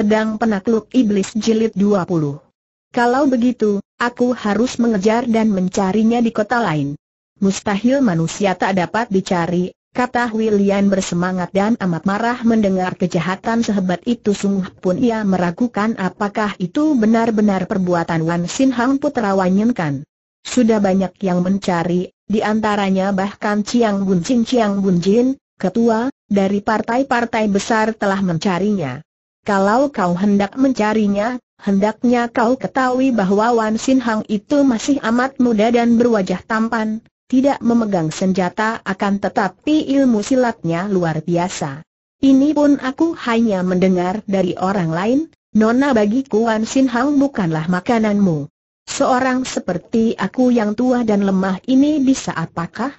Pedang Penakluk Iblis Jilid 20 Kalau begitu, aku harus mengejar dan mencarinya di kota lain. Mustahil manusia tak dapat dicari, kata William bersemangat dan amat marah mendengar kejahatan sehebat itu sungguh pun ia meragukan apakah itu benar-benar perbuatan Wan Sin Hang Putra Wanyenkan. Sudah banyak yang mencari, di antaranya bahkan Chiang Bun Jin Chiang Bun Jin, ketua, dari partai-partai besar telah mencarinya. Kalau kau hendak mencarinya, hendaknya kau ketahui bahwa Wan Sin Hang itu masih amat muda dan berwajah tampan, tidak memegang senjata akan tetapi ilmu silatnya luar biasa. Ini pun aku hanya mendengar dari orang lain, Nona bagiku Wan Sin Hang bukanlah makananmu. Seorang seperti aku yang tua dan lemah ini bisa apakah?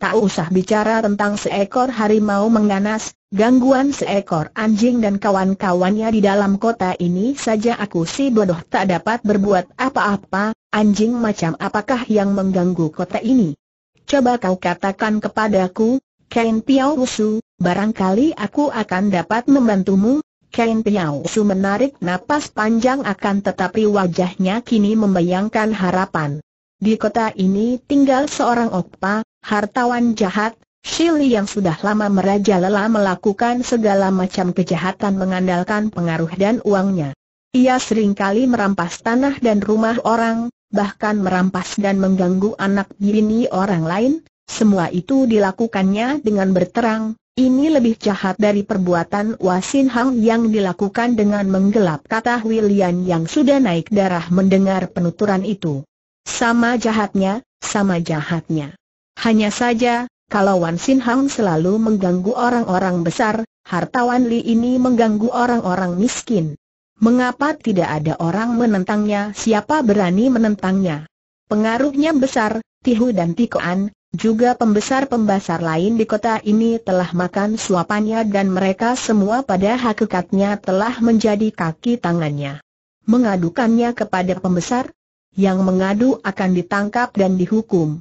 Tak usah bicara tentang seekor harimau mengganas, Gangguan seekor anjing dan kawan-kawannya di dalam kota ini saja aku si bodoh tak dapat berbuat apa-apa, anjing macam apakah yang mengganggu kota ini? Coba kau katakan kepadaku, Ken Piao Wusu, barangkali aku akan dapat membantumu. Ken Piao Wusu menarik napas panjang akan tetapi wajahnya kini membayangkan harapan. Di kota ini tinggal seorang okpa, hartawan jahat, Shili yang sudah lama merajalela melakukan segala macam kejahatan mengandalkan pengaruh dan uangnya. Ia seringkali merampas tanah dan rumah orang, bahkan merampas dan mengganggu anak bini orang lain, semua itu dilakukannya dengan berterang, ini lebih jahat dari perbuatan Wasin Hang yang dilakukan dengan menggelap kata William yang sudah naik darah mendengar penuturan itu. Sama jahatnya, sama jahatnya. Hanya saja, kalau Wan Sin Hang selalu mengganggu orang-orang besar, Harta Wan Li ini mengganggu orang-orang miskin. Mengapa tidak ada orang menentangnya? Siapa berani menentangnya? Pengaruhnya besar, Tihu dan Tikoan, juga pembesar-pembesar lain di kota ini telah makan suapannya dan mereka semua pada hakikatnya telah menjadi kaki tangannya. Mengadukannya kepada pembesar? Yang mengadu akan ditangkap dan dihukum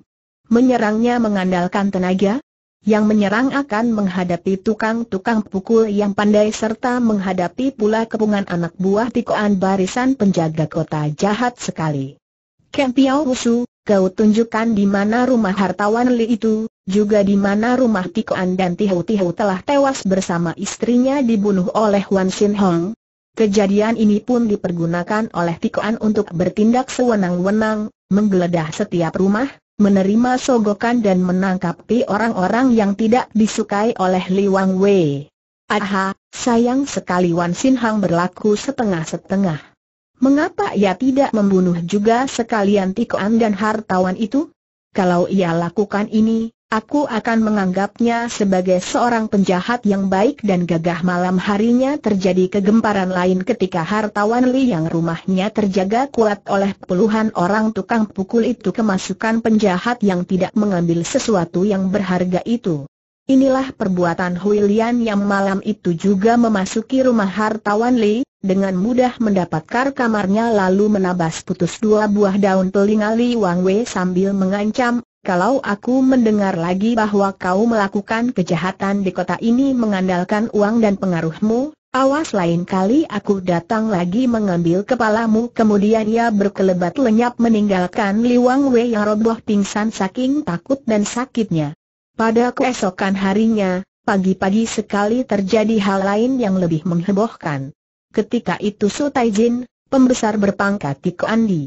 menyerangnya mengandalkan tenaga, yang menyerang akan menghadapi tukang-tukang pukul yang pandai serta menghadapi pula kepungan anak buah tikoan barisan penjaga kota jahat sekali. Kempiao Wusu, kau tunjukkan di mana rumah hartawan Li itu, juga di mana rumah tikoan dan Tihau-Tihau telah tewas bersama istrinya dibunuh oleh Wan Sin Hong. Kejadian ini pun dipergunakan oleh tikoan untuk bertindak sewenang-wenang, menggeledah setiap rumah, menerima sogokan dan menangkapi orang-orang yang tidak disukai oleh Li Wang Wei. Aha, sayang sekali Wan Sin Hang berlaku setengah-setengah. Mengapa ia tidak membunuh juga sekalian Tikoan dan hartawan itu? Kalau ia lakukan ini, Aku akan menganggapnya sebagai seorang penjahat yang baik dan gagah malam harinya terjadi kegemparan lain ketika hartawan Li yang rumahnya terjaga kuat oleh puluhan orang tukang pukul itu kemasukan penjahat yang tidak mengambil sesuatu yang berharga itu. Inilah perbuatan Huilian yang malam itu juga memasuki rumah hartawan Li, dengan mudah mendapatkan kamarnya lalu menabas putus dua buah daun telinga Li Wang Wei sambil mengancam kalau aku mendengar lagi bahwa kau melakukan kejahatan di kota ini mengandalkan uang dan pengaruhmu, awas lain kali aku datang lagi mengambil kepalamu. Kemudian ia berkelebat lenyap meninggalkan Liwang Wei yang roboh pingsan saking takut dan sakitnya. Pada keesokan harinya, pagi-pagi sekali terjadi hal lain yang lebih menghebohkan. Ketika itu Su Taijin, pembesar berpangkat di Koandi,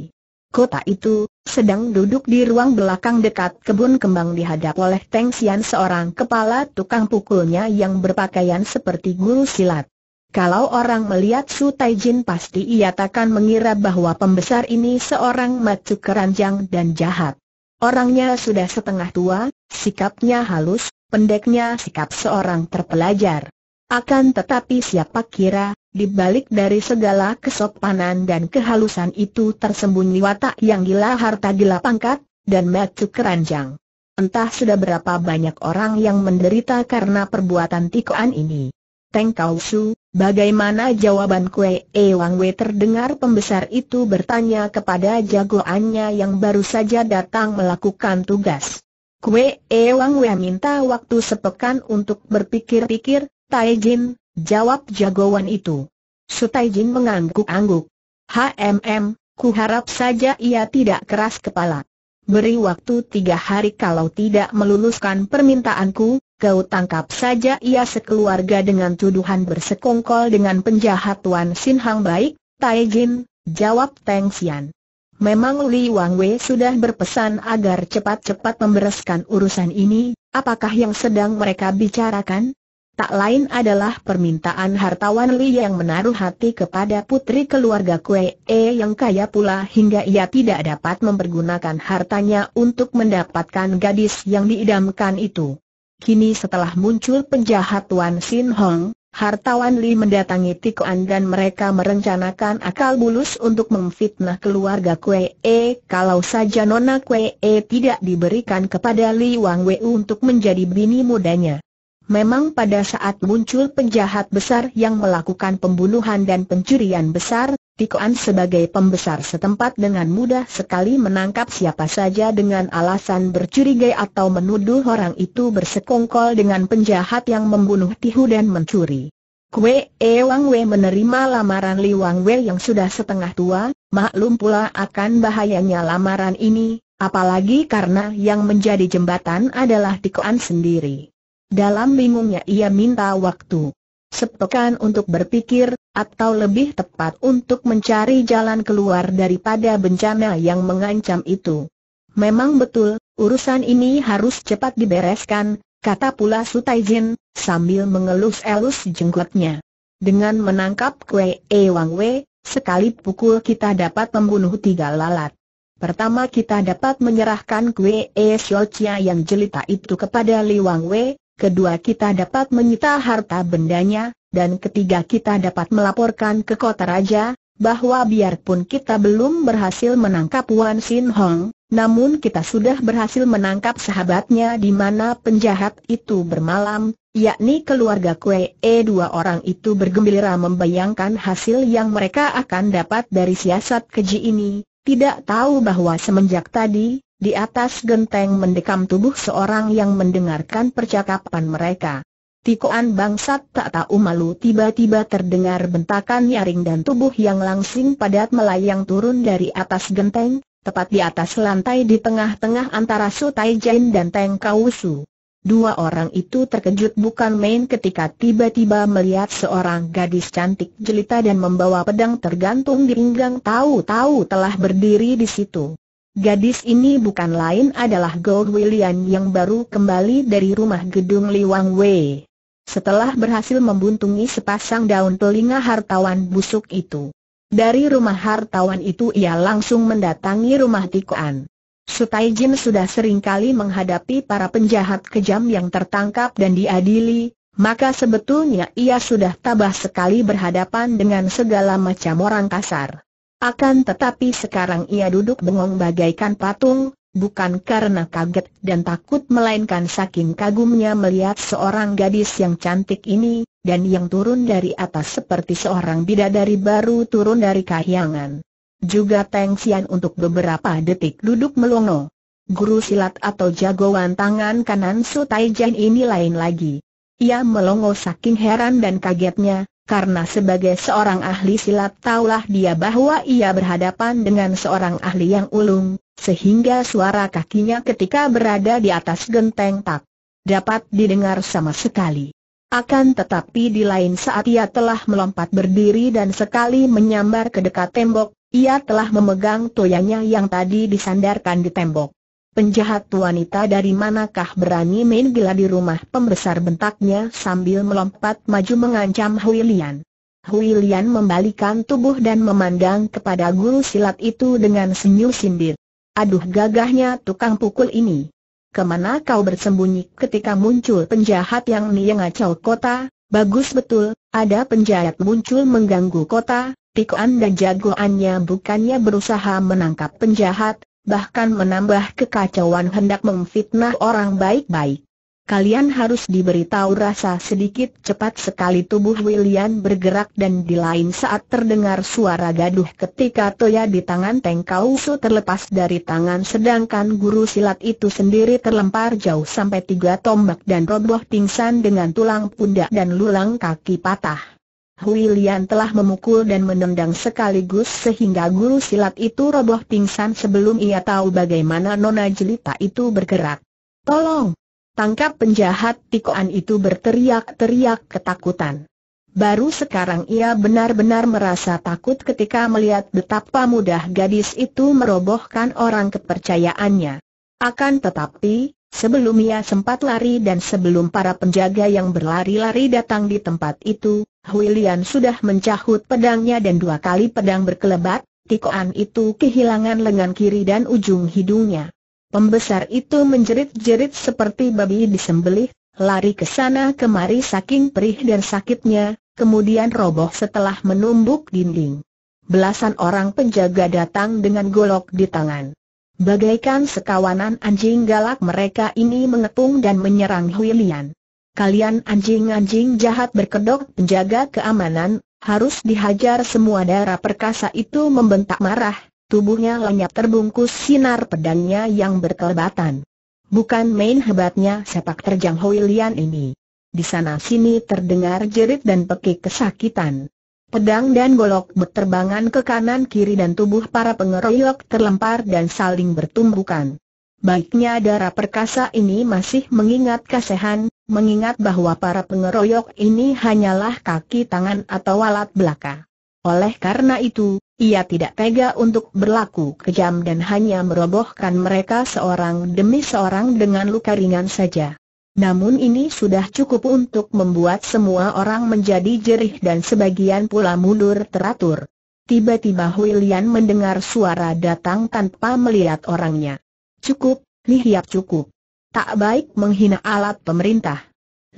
kota itu, sedang duduk di ruang belakang dekat kebun kembang dihadap oleh Teng Xian seorang kepala tukang pukulnya yang berpakaian seperti guru silat. Kalau orang melihat Su Tai Jin pasti ia takkan mengira bahwa pembesar ini seorang macu keranjang dan jahat. Orangnya sudah setengah tua, sikapnya halus, pendeknya sikap seorang terpelajar. Akan tetapi siapa kira, di balik dari segala kesopanan dan kehalusan itu tersembunyi watak yang gila harta gila pangkat, dan macu keranjang. Entah sudah berapa banyak orang yang menderita karena perbuatan tikoan ini. Teng Kau Su, bagaimana jawaban Kue E Wang Wei terdengar pembesar itu bertanya kepada jagoannya yang baru saja datang melakukan tugas. Kue E Wang Wei minta waktu sepekan untuk berpikir-pikir, Sutai Jin, jawab jagoan itu. Sutaijin Jin mengangguk-angguk. HMM, ku harap saja ia tidak keras kepala. Beri waktu tiga hari kalau tidak meluluskan permintaanku, kau tangkap saja ia sekeluarga dengan tuduhan bersekongkol dengan penjahat Tuan Sin Hang baik, Tai Jin, jawab Teng Xian. Memang Li Wang Wei sudah berpesan agar cepat-cepat membereskan urusan ini, apakah yang sedang mereka bicarakan? tak lain adalah permintaan hartawan Li yang menaruh hati kepada putri keluarga Kue E yang kaya pula hingga ia tidak dapat mempergunakan hartanya untuk mendapatkan gadis yang diidamkan itu. Kini setelah muncul penjahat Tuan Sin Hong, hartawan Li mendatangi Tikoan dan mereka merencanakan akal bulus untuk memfitnah keluarga Kue E kalau saja Nona Kue E tidak diberikan kepada Li Wang Wei untuk menjadi bini mudanya. Memang pada saat muncul penjahat besar yang melakukan pembunuhan dan pencurian besar, Tikoan sebagai pembesar setempat dengan mudah sekali menangkap siapa saja dengan alasan bercurigai atau menuduh orang itu bersekongkol dengan penjahat yang membunuh Tihu dan mencuri. Kue E Wang Wei menerima lamaran Li Wang Wei yang sudah setengah tua, maklum pula akan bahayanya lamaran ini, apalagi karena yang menjadi jembatan adalah Tikoan sendiri. Dalam bingungnya ia minta waktu sepekan untuk berpikir, atau lebih tepat untuk mencari jalan keluar daripada bencana yang mengancam itu. Memang betul, urusan ini harus cepat dibereskan, kata pula Sutaijin, sambil mengelus-elus jenggotnya. Dengan menangkap Kwe E Wang Wei, sekali pukul kita dapat membunuh tiga lalat. Pertama kita dapat menyerahkan Kwe E Xiao Chia yang jelita itu kepada Li Wang Wei, kedua kita dapat menyita harta bendanya, dan ketiga kita dapat melaporkan ke kota raja, bahwa biarpun kita belum berhasil menangkap Wan Sin Hong, namun kita sudah berhasil menangkap sahabatnya di mana penjahat itu bermalam, yakni keluarga Kue E. Dua orang itu bergembira membayangkan hasil yang mereka akan dapat dari siasat keji ini, tidak tahu bahwa semenjak tadi, di atas genteng mendekam tubuh seorang yang mendengarkan percakapan mereka. Tikoan bangsat tak tahu malu tiba-tiba terdengar bentakan nyaring dan tubuh yang langsing padat melayang turun dari atas genteng, tepat di atas lantai di tengah-tengah antara Su Tai dan Teng Kausu. Dua orang itu terkejut bukan main ketika tiba-tiba melihat seorang gadis cantik jelita dan membawa pedang tergantung di pinggang tahu-tahu telah berdiri di situ. Gadis ini bukan lain adalah Gold William yang baru kembali dari rumah gedung Liwang Wei. Setelah berhasil membuntungi sepasang daun telinga hartawan busuk itu. Dari rumah hartawan itu ia langsung mendatangi rumah Tikuan. Sutai Jin sudah seringkali menghadapi para penjahat kejam yang tertangkap dan diadili, maka sebetulnya ia sudah tabah sekali berhadapan dengan segala macam orang kasar. Akan tetapi sekarang ia duduk bengong bagaikan patung, bukan karena kaget dan takut melainkan saking kagumnya melihat seorang gadis yang cantik ini, dan yang turun dari atas seperti seorang bidadari baru turun dari kahyangan. Juga Teng untuk beberapa detik duduk melongo. Guru silat atau jagoan tangan kanan Su Tai ini lain lagi. Ia melongo saking heran dan kagetnya, karena sebagai seorang ahli silat taulah dia bahwa ia berhadapan dengan seorang ahli yang ulung, sehingga suara kakinya ketika berada di atas genteng tak dapat didengar sama sekali. Akan tetapi di lain saat ia telah melompat berdiri dan sekali menyambar ke dekat tembok, ia telah memegang toyanya yang tadi disandarkan di tembok. Penjahat wanita dari manakah berani main gila di rumah pembesar bentaknya sambil melompat maju mengancam Huilian. Huilian Hui membalikan tubuh dan memandang kepada guru silat itu dengan senyum sindir. Aduh gagahnya tukang pukul ini. Kemana kau bersembunyi ketika muncul penjahat yang nia ngacau kota? Bagus betul, ada penjahat muncul mengganggu kota, Tikuan dan jagoannya bukannya berusaha menangkap penjahat, bahkan menambah kekacauan hendak memfitnah orang baik-baik. Kalian harus diberitahu rasa sedikit cepat sekali tubuh William bergerak dan di lain saat terdengar suara gaduh ketika toya di tangan Teng Kausu terlepas dari tangan sedangkan guru silat itu sendiri terlempar jauh sampai tiga tombak dan roboh pingsan dengan tulang pundak dan lulang kaki patah. Hui Lian telah memukul dan menendang sekaligus sehingga guru silat itu roboh pingsan sebelum ia tahu bagaimana nona jelita itu bergerak. Tolong! Tangkap penjahat tikoan itu berteriak-teriak ketakutan. Baru sekarang ia benar-benar merasa takut ketika melihat betapa mudah gadis itu merobohkan orang kepercayaannya. Akan tetapi, Sebelum ia sempat lari dan sebelum para penjaga yang berlari-lari datang di tempat itu, Huilian sudah mencahut pedangnya dan dua kali pedang berkelebat, tikoan itu kehilangan lengan kiri dan ujung hidungnya. Pembesar itu menjerit-jerit seperti babi disembelih, lari ke sana kemari saking perih dan sakitnya, kemudian roboh setelah menumbuk dinding. Belasan orang penjaga datang dengan golok di tangan. Bagaikan sekawanan anjing galak mereka ini mengepung dan menyerang Huilian. Kalian anjing-anjing jahat berkedok penjaga keamanan, harus dihajar semua darah perkasa itu membentak marah, tubuhnya lenyap terbungkus sinar pedangnya yang berkelebatan. Bukan main hebatnya sepak terjang Huilian ini. Di sana sini terdengar jerit dan pekik kesakitan. Pedang dan golok berterbangan ke kanan kiri dan tubuh para pengeroyok terlempar dan saling bertumbukan. Baiknya darah perkasa ini masih mengingat kasehan, mengingat bahwa para pengeroyok ini hanyalah kaki tangan atau alat belaka. Oleh karena itu, ia tidak tega untuk berlaku kejam dan hanya merobohkan mereka seorang demi seorang dengan luka ringan saja. Namun ini sudah cukup untuk membuat semua orang menjadi jerih dan sebagian pula mundur teratur. Tiba-tiba Hui mendengar suara datang tanpa melihat orangnya. Cukup, lihat cukup. Tak baik menghina alat pemerintah.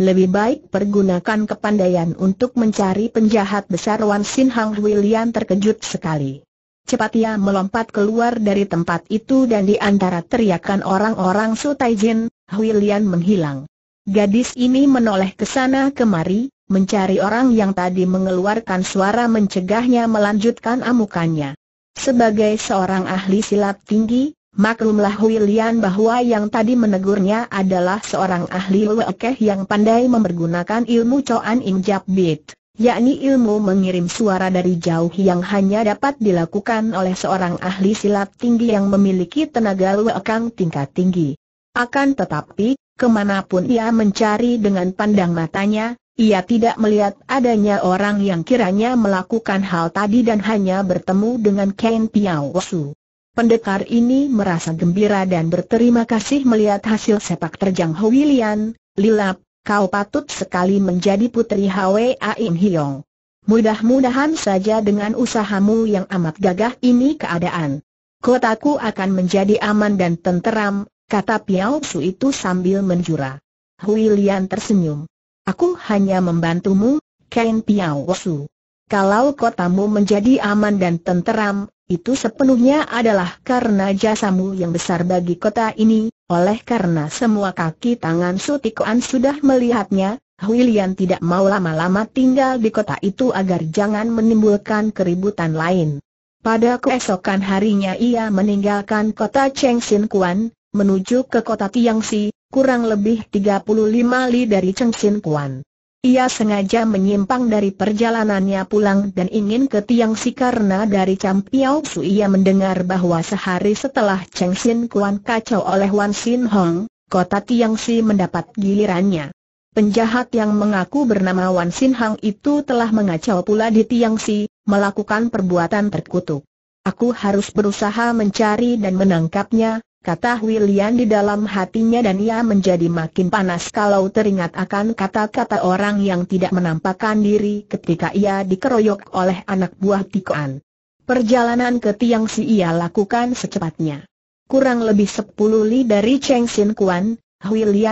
Lebih baik pergunakan kepandaian untuk mencari penjahat besar Wan Sin Hang Hui terkejut sekali. Cepat ia melompat keluar dari tempat itu dan di antara teriakan orang-orang Su Jin, Hui menghilang. Gadis ini menoleh ke sana kemari, mencari orang yang tadi mengeluarkan suara mencegahnya melanjutkan amukannya. Sebagai seorang ahli silat tinggi, maklumlah Hui bahwa yang tadi menegurnya adalah seorang ahli wekeh yang pandai mempergunakan ilmu Coan Im Bit, yakni ilmu mengirim suara dari jauh yang hanya dapat dilakukan oleh seorang ahli silat tinggi yang memiliki tenaga wekang tingkat tinggi. Akan tetapi, kemanapun ia mencari dengan pandang matanya, ia tidak melihat adanya orang yang kiranya melakukan hal tadi dan hanya bertemu dengan Ken Piao Su. Pendekar ini merasa gembira dan berterima kasih melihat hasil sepak terjang Hui Lilap, kau patut sekali menjadi putri Hwa Aim Hiong. Mudah-mudahan saja dengan usahamu yang amat gagah ini keadaan. Kotaku akan menjadi aman dan tenteram, kata Piao Su itu sambil menjura. Hui Lian tersenyum. Aku hanya membantumu, Ken Piao Su. Kalau kotamu menjadi aman dan tenteram, itu sepenuhnya adalah karena jasamu yang besar bagi kota ini, oleh karena semua kaki tangan Sutikoan sudah melihatnya, Huilian tidak mau lama-lama tinggal di kota itu agar jangan menimbulkan keributan lain. Pada keesokan harinya ia meninggalkan kota Cheng Sin Kuan, menuju ke kota Tiangsi, kurang lebih 35 li dari Chengsin Kuan. Ia sengaja menyimpang dari perjalanannya pulang dan ingin ke Tiangsi karena dari Campiao Su ia mendengar bahwa sehari setelah Chengsin Kuan kacau oleh Wan Sin Hong, kota Tiangsi mendapat gilirannya. Penjahat yang mengaku bernama Wan Sin Hong itu telah mengacau pula di Tiangsi, melakukan perbuatan terkutuk. Aku harus berusaha mencari dan menangkapnya, kata William di dalam hatinya dan ia menjadi makin panas kalau teringat akan kata-kata orang yang tidak menampakkan diri ketika ia dikeroyok oleh anak buah Tikoan. Perjalanan ke Tiang Si ia lakukan secepatnya. Kurang lebih sepuluh li dari Cheng Sin Kuan,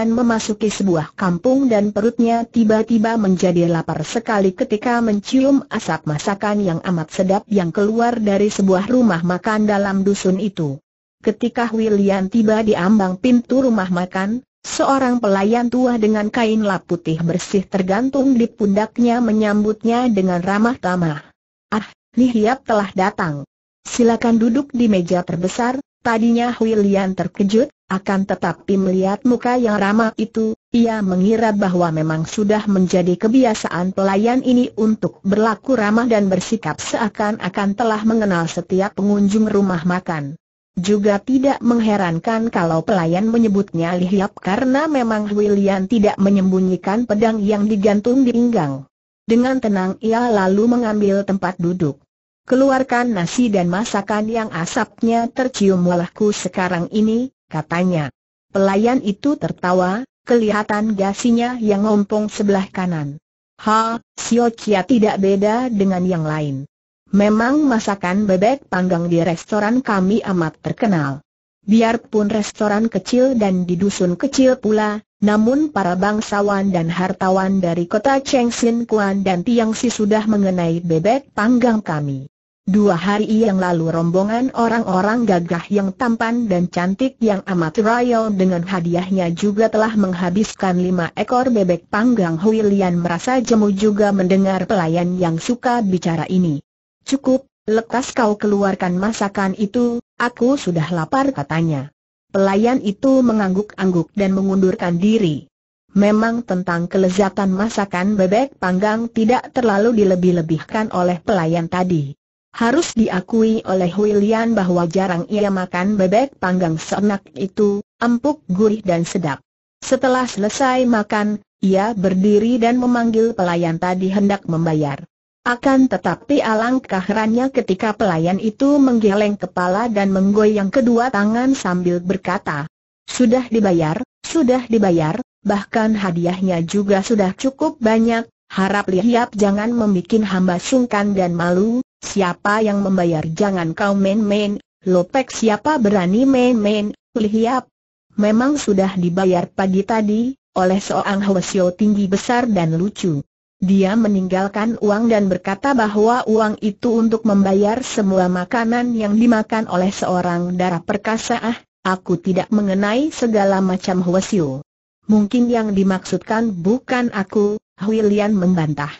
memasuki sebuah kampung dan perutnya tiba-tiba menjadi lapar sekali ketika mencium asap masakan yang amat sedap yang keluar dari sebuah rumah makan dalam dusun itu. Ketika William tiba di ambang pintu rumah makan, seorang pelayan tua dengan kain lap putih bersih tergantung di pundaknya menyambutnya dengan ramah tamah. Ah, Lihiap telah datang. Silakan duduk di meja terbesar, tadinya William terkejut, akan tetapi melihat muka yang ramah itu, ia mengira bahwa memang sudah menjadi kebiasaan pelayan ini untuk berlaku ramah dan bersikap seakan-akan telah mengenal setiap pengunjung rumah makan. Juga tidak mengherankan kalau pelayan menyebutnya lihiap karena memang William tidak menyembunyikan pedang yang digantung di pinggang. Dengan tenang ia lalu mengambil tempat duduk. Keluarkan nasi dan masakan yang asapnya tercium walahku sekarang ini, katanya. Pelayan itu tertawa, kelihatan gasinya yang ngompong sebelah kanan. Ha, siocia tidak beda dengan yang lain. Memang masakan bebek panggang di restoran kami amat terkenal. Biarpun restoran kecil dan di dusun kecil pula, namun para bangsawan dan hartawan dari kota Sin Kuan dan Tiangsi sudah mengenai bebek panggang kami. Dua hari yang lalu rombongan orang-orang gagah yang tampan dan cantik yang amat royal dengan hadiahnya juga telah menghabiskan lima ekor bebek panggang Huilian merasa jemu juga mendengar pelayan yang suka bicara ini. Cukup, lekas kau keluarkan masakan itu, aku sudah lapar katanya. Pelayan itu mengangguk-angguk dan mengundurkan diri. Memang tentang kelezatan masakan bebek panggang tidak terlalu dilebih-lebihkan oleh pelayan tadi. Harus diakui oleh William bahwa jarang ia makan bebek panggang seenak itu, empuk, gurih dan sedap. Setelah selesai makan, ia berdiri dan memanggil pelayan tadi hendak membayar. Akan tetapi alangkah herannya ketika pelayan itu menggeleng kepala dan menggoyang kedua tangan sambil berkata, Sudah dibayar, sudah dibayar, bahkan hadiahnya juga sudah cukup banyak, harap lihat jangan membuat hamba sungkan dan malu, siapa yang membayar jangan kau main-main, lopek siapa berani main-main, lihat. Memang sudah dibayar pagi tadi, oleh seorang Hwasyo tinggi besar dan lucu. Dia meninggalkan uang dan berkata bahwa uang itu untuk membayar semua makanan yang dimakan oleh seorang darah perkasa ah, aku tidak mengenai segala macam wasyu. Mungkin yang dimaksudkan bukan aku, Huilian membantah.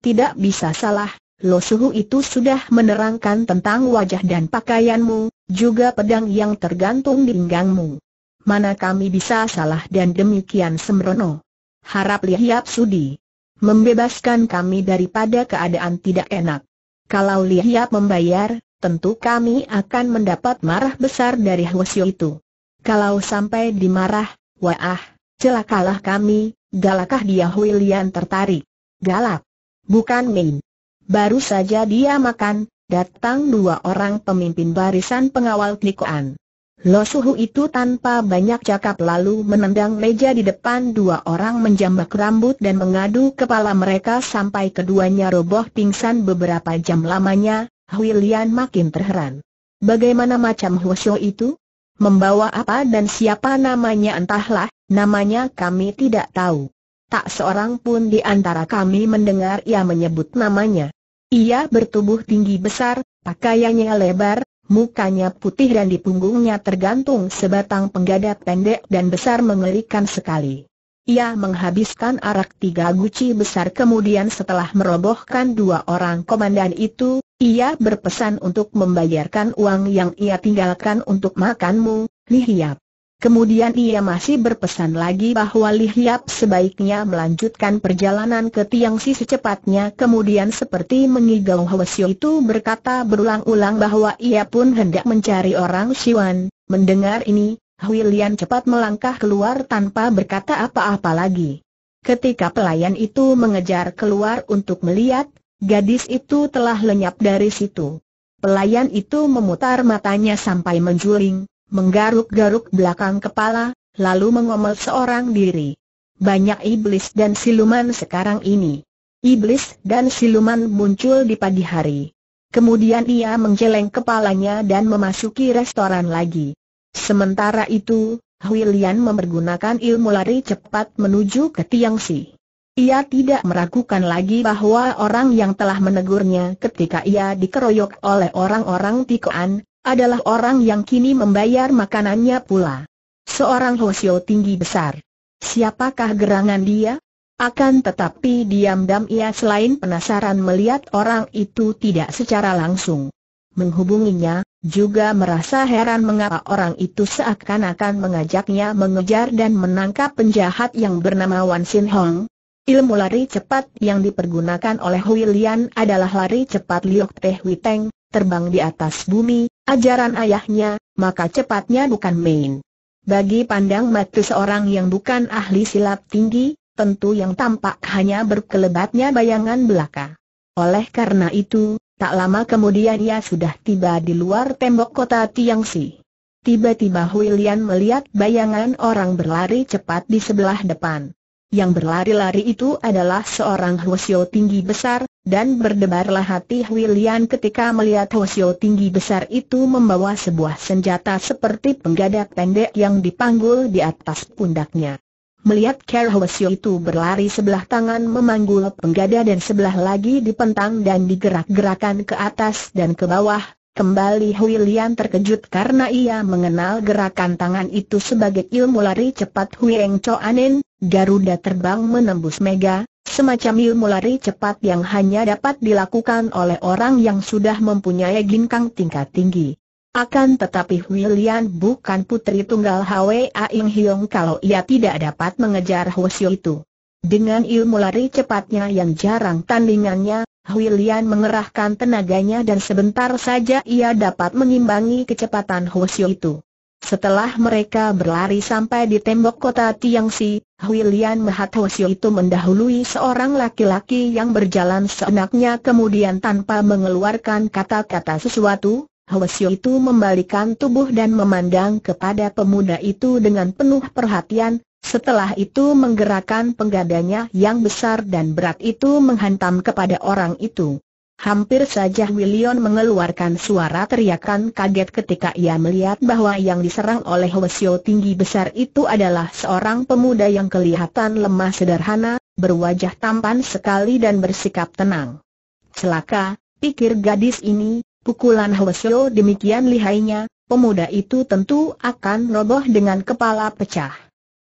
Tidak bisa salah, Lo Suhu itu sudah menerangkan tentang wajah dan pakaianmu, juga pedang yang tergantung di pinggangmu. Mana kami bisa salah dan demikian sembrono. Harap lihat Sudi membebaskan kami daripada keadaan tidak enak. Kalau Hia membayar, tentu kami akan mendapat marah besar dari Hwasyo itu. Kalau sampai dimarah, wah, celakalah kami, galakah dia Huilian tertarik. Galak. Bukan main. Baru saja dia makan, datang dua orang pemimpin barisan pengawal Tikoan. Lo Suhu itu tanpa banyak cakap lalu menendang meja di depan dua orang menjambak rambut dan mengadu kepala mereka sampai keduanya roboh pingsan beberapa jam lamanya, Hui makin terheran. Bagaimana macam Huosho itu? Membawa apa dan siapa namanya entahlah, namanya kami tidak tahu. Tak seorang pun di antara kami mendengar ia menyebut namanya. Ia bertubuh tinggi besar, pakaiannya lebar, Mukanya putih dan di punggungnya tergantung sebatang penggada pendek dan besar mengerikan sekali. Ia menghabiskan arak tiga guci besar kemudian setelah merobohkan dua orang komandan itu, ia berpesan untuk membayarkan uang yang ia tinggalkan untuk makanmu, Lihiap. Kemudian ia masih berpesan lagi bahwa Li Hiap sebaiknya melanjutkan perjalanan ke Tiang secepatnya kemudian seperti mengigau Hwasyo itu berkata berulang-ulang bahwa ia pun hendak mencari orang Siwan. Mendengar ini, Hwilian cepat melangkah keluar tanpa berkata apa-apa lagi. Ketika pelayan itu mengejar keluar untuk melihat, gadis itu telah lenyap dari situ. Pelayan itu memutar matanya sampai menjuling, menggaruk-garuk belakang kepala, lalu mengomel seorang diri. Banyak iblis dan siluman sekarang ini. Iblis dan siluman muncul di pagi hari. Kemudian ia menggeleng kepalanya dan memasuki restoran lagi. Sementara itu, Huilian mempergunakan ilmu lari cepat menuju ke Tiang Si. Ia tidak meragukan lagi bahwa orang yang telah menegurnya ketika ia dikeroyok oleh orang-orang Tikoan, adalah orang yang kini membayar makanannya pula. Seorang Hosio tinggi besar. Siapakah gerangan dia? Akan tetapi diam-diam ia selain penasaran melihat orang itu tidak secara langsung menghubunginya, juga merasa heran mengapa orang itu seakan-akan mengajaknya mengejar dan menangkap penjahat yang bernama Wan Sin Hong. Ilmu lari cepat yang dipergunakan oleh Hui Lian adalah lari cepat Liok Teh Witeng, terbang di atas bumi, ajaran ayahnya, maka cepatnya bukan main. Bagi pandang mata seorang yang bukan ahli silat tinggi, tentu yang tampak hanya berkelebatnya bayangan belaka. Oleh karena itu, tak lama kemudian ia sudah tiba di luar tembok kota Tiangsi. Tiba-tiba Huilian melihat bayangan orang berlari cepat di sebelah depan. Yang berlari-lari itu adalah seorang Huosio tinggi besar, dan berdebarlah hati William ketika melihat Hosio tinggi besar itu membawa sebuah senjata seperti penggadak pendek yang dipanggul di atas pundaknya. Melihat Ker Hosio itu berlari sebelah tangan memanggul penggada dan sebelah lagi dipentang dan digerak-gerakan ke atas dan ke bawah, kembali William terkejut karena ia mengenal gerakan tangan itu sebagai ilmu lari cepat Chao Choanin, Garuda terbang menembus mega, semacam ilmu lari cepat yang hanya dapat dilakukan oleh orang yang sudah mempunyai ginkang tingkat tinggi. Akan tetapi William bukan putri tunggal Hwa Ing Hiong kalau ia tidak dapat mengejar Siu itu. Dengan ilmu lari cepatnya yang jarang tandingannya, William mengerahkan tenaganya dan sebentar saja ia dapat mengimbangi kecepatan Siu itu. Setelah mereka berlari sampai di tembok kota Tiangsi, Huilian Mahatosio itu mendahului seorang laki-laki yang berjalan seenaknya kemudian tanpa mengeluarkan kata-kata sesuatu, Hwasyo itu membalikan tubuh dan memandang kepada pemuda itu dengan penuh perhatian, setelah itu menggerakkan penggadanya yang besar dan berat itu menghantam kepada orang itu. Hampir saja William mengeluarkan suara teriakan kaget ketika ia melihat bahwa yang diserang oleh Wesio tinggi besar itu adalah seorang pemuda yang kelihatan lemah sederhana, berwajah tampan sekali dan bersikap tenang. Celaka, pikir gadis ini, pukulan Wesio demikian lihainya, pemuda itu tentu akan roboh dengan kepala pecah.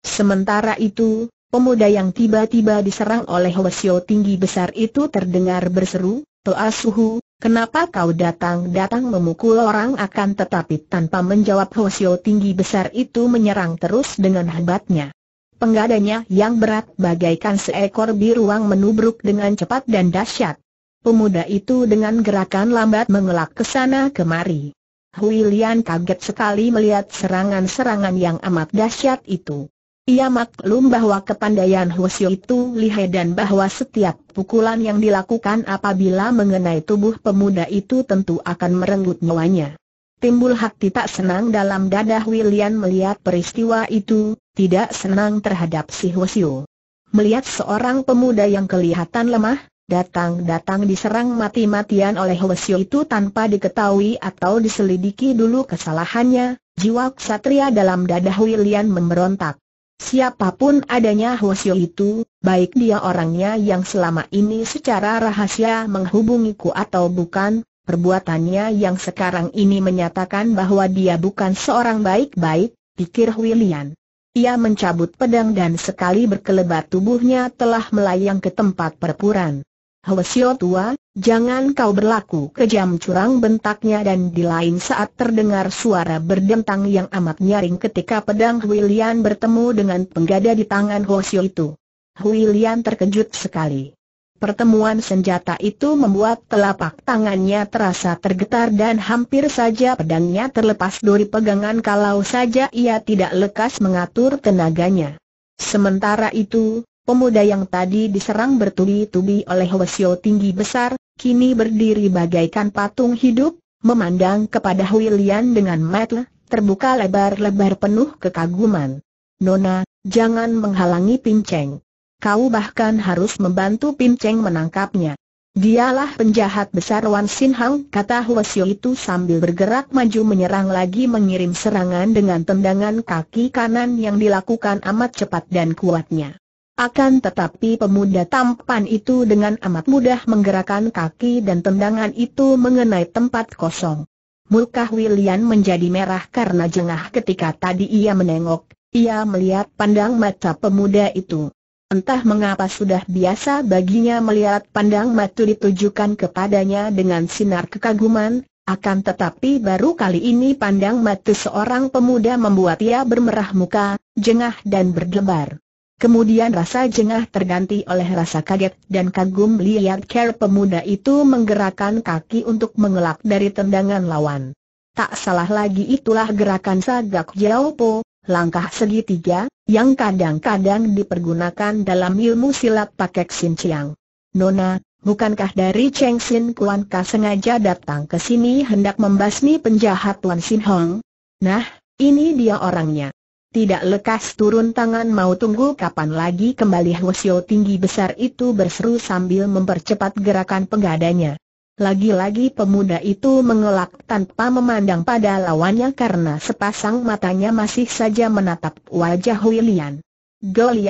Sementara itu, pemuda yang tiba-tiba diserang oleh Wesio tinggi besar itu terdengar berseru, Toa Suhu, kenapa kau datang-datang memukul orang akan tetapi tanpa menjawab Hosio tinggi besar itu menyerang terus dengan hebatnya. Penggadanya yang berat bagaikan seekor biruang menubruk dengan cepat dan dahsyat. Pemuda itu dengan gerakan lambat mengelak ke sana kemari. Hui kaget sekali melihat serangan-serangan yang amat dahsyat itu. Ia maklum bahwa kepandaian Husyu itu lihai dan bahwa setiap pukulan yang dilakukan apabila mengenai tubuh pemuda itu tentu akan merenggut nyawanya. Timbul hati tak senang dalam dada William melihat peristiwa itu, tidak senang terhadap si Husyu. Melihat seorang pemuda yang kelihatan lemah, datang-datang diserang mati-matian oleh Husyu itu tanpa diketahui atau diselidiki dulu kesalahannya, jiwa ksatria dalam dada William memberontak. Siapapun adanya Hwasyo itu, baik dia orangnya yang selama ini secara rahasia menghubungiku atau bukan, perbuatannya yang sekarang ini menyatakan bahwa dia bukan seorang baik-baik, pikir William. Ia mencabut pedang dan sekali berkelebat tubuhnya telah melayang ke tempat perpuran. Helesio tua, jangan kau berlaku kejam curang bentaknya dan di lain saat terdengar suara berdentang yang amat nyaring ketika pedang Huilian bertemu dengan penggada di tangan Hosio itu. Huilian terkejut sekali. Pertemuan senjata itu membuat telapak tangannya terasa tergetar dan hampir saja pedangnya terlepas dari pegangan kalau saja ia tidak lekas mengatur tenaganya. Sementara itu, Pemuda yang tadi diserang bertubi-tubi oleh Hwasyo tinggi besar, kini berdiri bagaikan patung hidup, memandang kepada Huilian dengan mata terbuka lebar-lebar penuh kekaguman. Nona, jangan menghalangi Pinceng. Kau bahkan harus membantu Pinceng menangkapnya. Dialah penjahat besar Wan Sin Hang, kata Hwasyo itu sambil bergerak maju menyerang lagi mengirim serangan dengan tendangan kaki kanan yang dilakukan amat cepat dan kuatnya. Akan tetapi pemuda tampan itu dengan amat mudah menggerakkan kaki dan tendangan itu mengenai tempat kosong. Muka William menjadi merah karena jengah ketika tadi ia menengok, ia melihat pandang mata pemuda itu. Entah mengapa sudah biasa baginya melihat pandang mata ditujukan kepadanya dengan sinar kekaguman, akan tetapi baru kali ini pandang mata seorang pemuda membuat ia bermerah muka, jengah dan berdebar. Kemudian rasa jengah terganti oleh rasa kaget dan kagum lihat care pemuda itu menggerakkan kaki untuk mengelak dari tendangan lawan. Tak salah lagi itulah gerakan sagak po, langkah segitiga, yang kadang-kadang dipergunakan dalam ilmu silat pakai ciang. Nona, bukankah dari Cheng Sin Kuan Ka sengaja datang ke sini hendak membasmi penjahat Wan Sin Hong? Nah, ini dia orangnya. Tidak lekas turun tangan mau tunggu kapan lagi kembali Hwasyo tinggi besar itu berseru sambil mempercepat gerakan penggadanya. Lagi-lagi pemuda itu mengelak tanpa memandang pada lawannya karena sepasang matanya masih saja menatap wajah William. Goli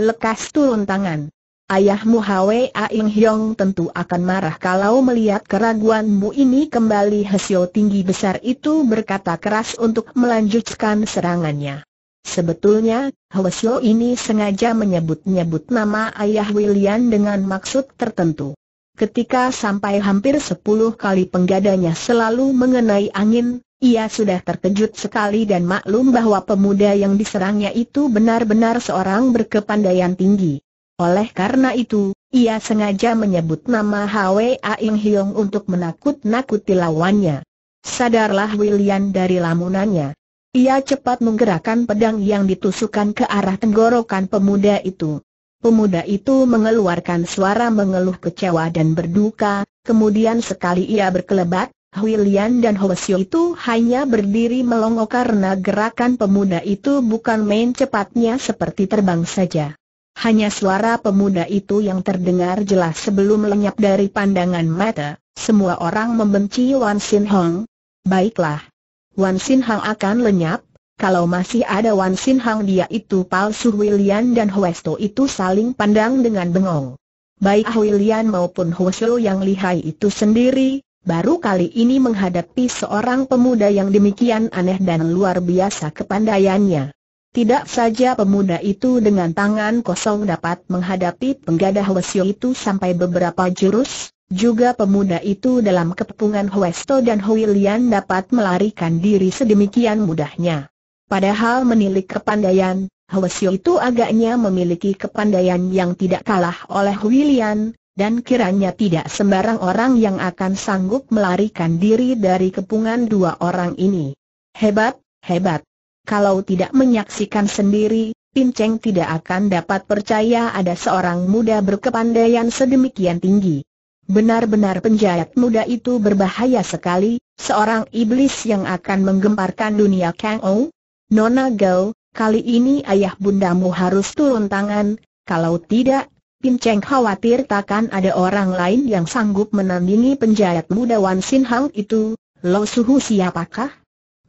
lekas turun tangan. Ayahmu Hwe Aing Hyong tentu akan marah kalau melihat keraguanmu ini kembali Hesio tinggi besar itu berkata keras untuk melanjutkan serangannya. Sebetulnya, Hoesyo ini sengaja menyebut-nyebut nama ayah William dengan maksud tertentu. Ketika sampai hampir sepuluh kali penggadanya selalu mengenai angin, ia sudah terkejut sekali dan maklum bahwa pemuda yang diserangnya itu benar-benar seorang berkepandaian tinggi. Oleh karena itu, ia sengaja menyebut nama Hwe Aing Hiong untuk menakut-nakuti lawannya. Sadarlah William dari lamunannya. Ia cepat menggerakkan pedang yang ditusukkan ke arah tenggorokan pemuda itu. Pemuda itu mengeluarkan suara mengeluh kecewa dan berduka, kemudian sekali ia berkelebat, Huilian dan Hoesio itu hanya berdiri melongo karena gerakan pemuda itu bukan main cepatnya seperti terbang saja. Hanya suara pemuda itu yang terdengar jelas sebelum lenyap dari pandangan mata, semua orang membenci Wan Sin Hong. Baiklah, Wan Sin Hang akan lenyap, kalau masih ada Wan Sin Hang dia itu palsu William dan Huesto itu saling pandang dengan bengong. Baik William maupun Huesto yang lihai itu sendiri, baru kali ini menghadapi seorang pemuda yang demikian aneh dan luar biasa kepandaiannya. Tidak saja pemuda itu dengan tangan kosong dapat menghadapi penggada Huesto itu sampai beberapa jurus, juga pemuda itu dalam kepungan Huesto dan Huilian dapat melarikan diri sedemikian mudahnya. Padahal menilik kepandaian, Huesto itu agaknya memiliki kepandaian yang tidak kalah oleh Huilian, dan kiranya tidak sembarang orang yang akan sanggup melarikan diri dari kepungan dua orang ini. Hebat, hebat. Kalau tidak menyaksikan sendiri, Pinceng tidak akan dapat percaya ada seorang muda berkepandaian sedemikian tinggi. Benar-benar penjahat muda itu berbahaya sekali, seorang iblis yang akan menggemparkan dunia Kang Ou. Nona Gao, kali ini ayah bundamu harus turun tangan, kalau tidak, Pinceng khawatir takkan ada orang lain yang sanggup menandingi penjahat muda Wan Sin Hang itu, Lo Suhu siapakah?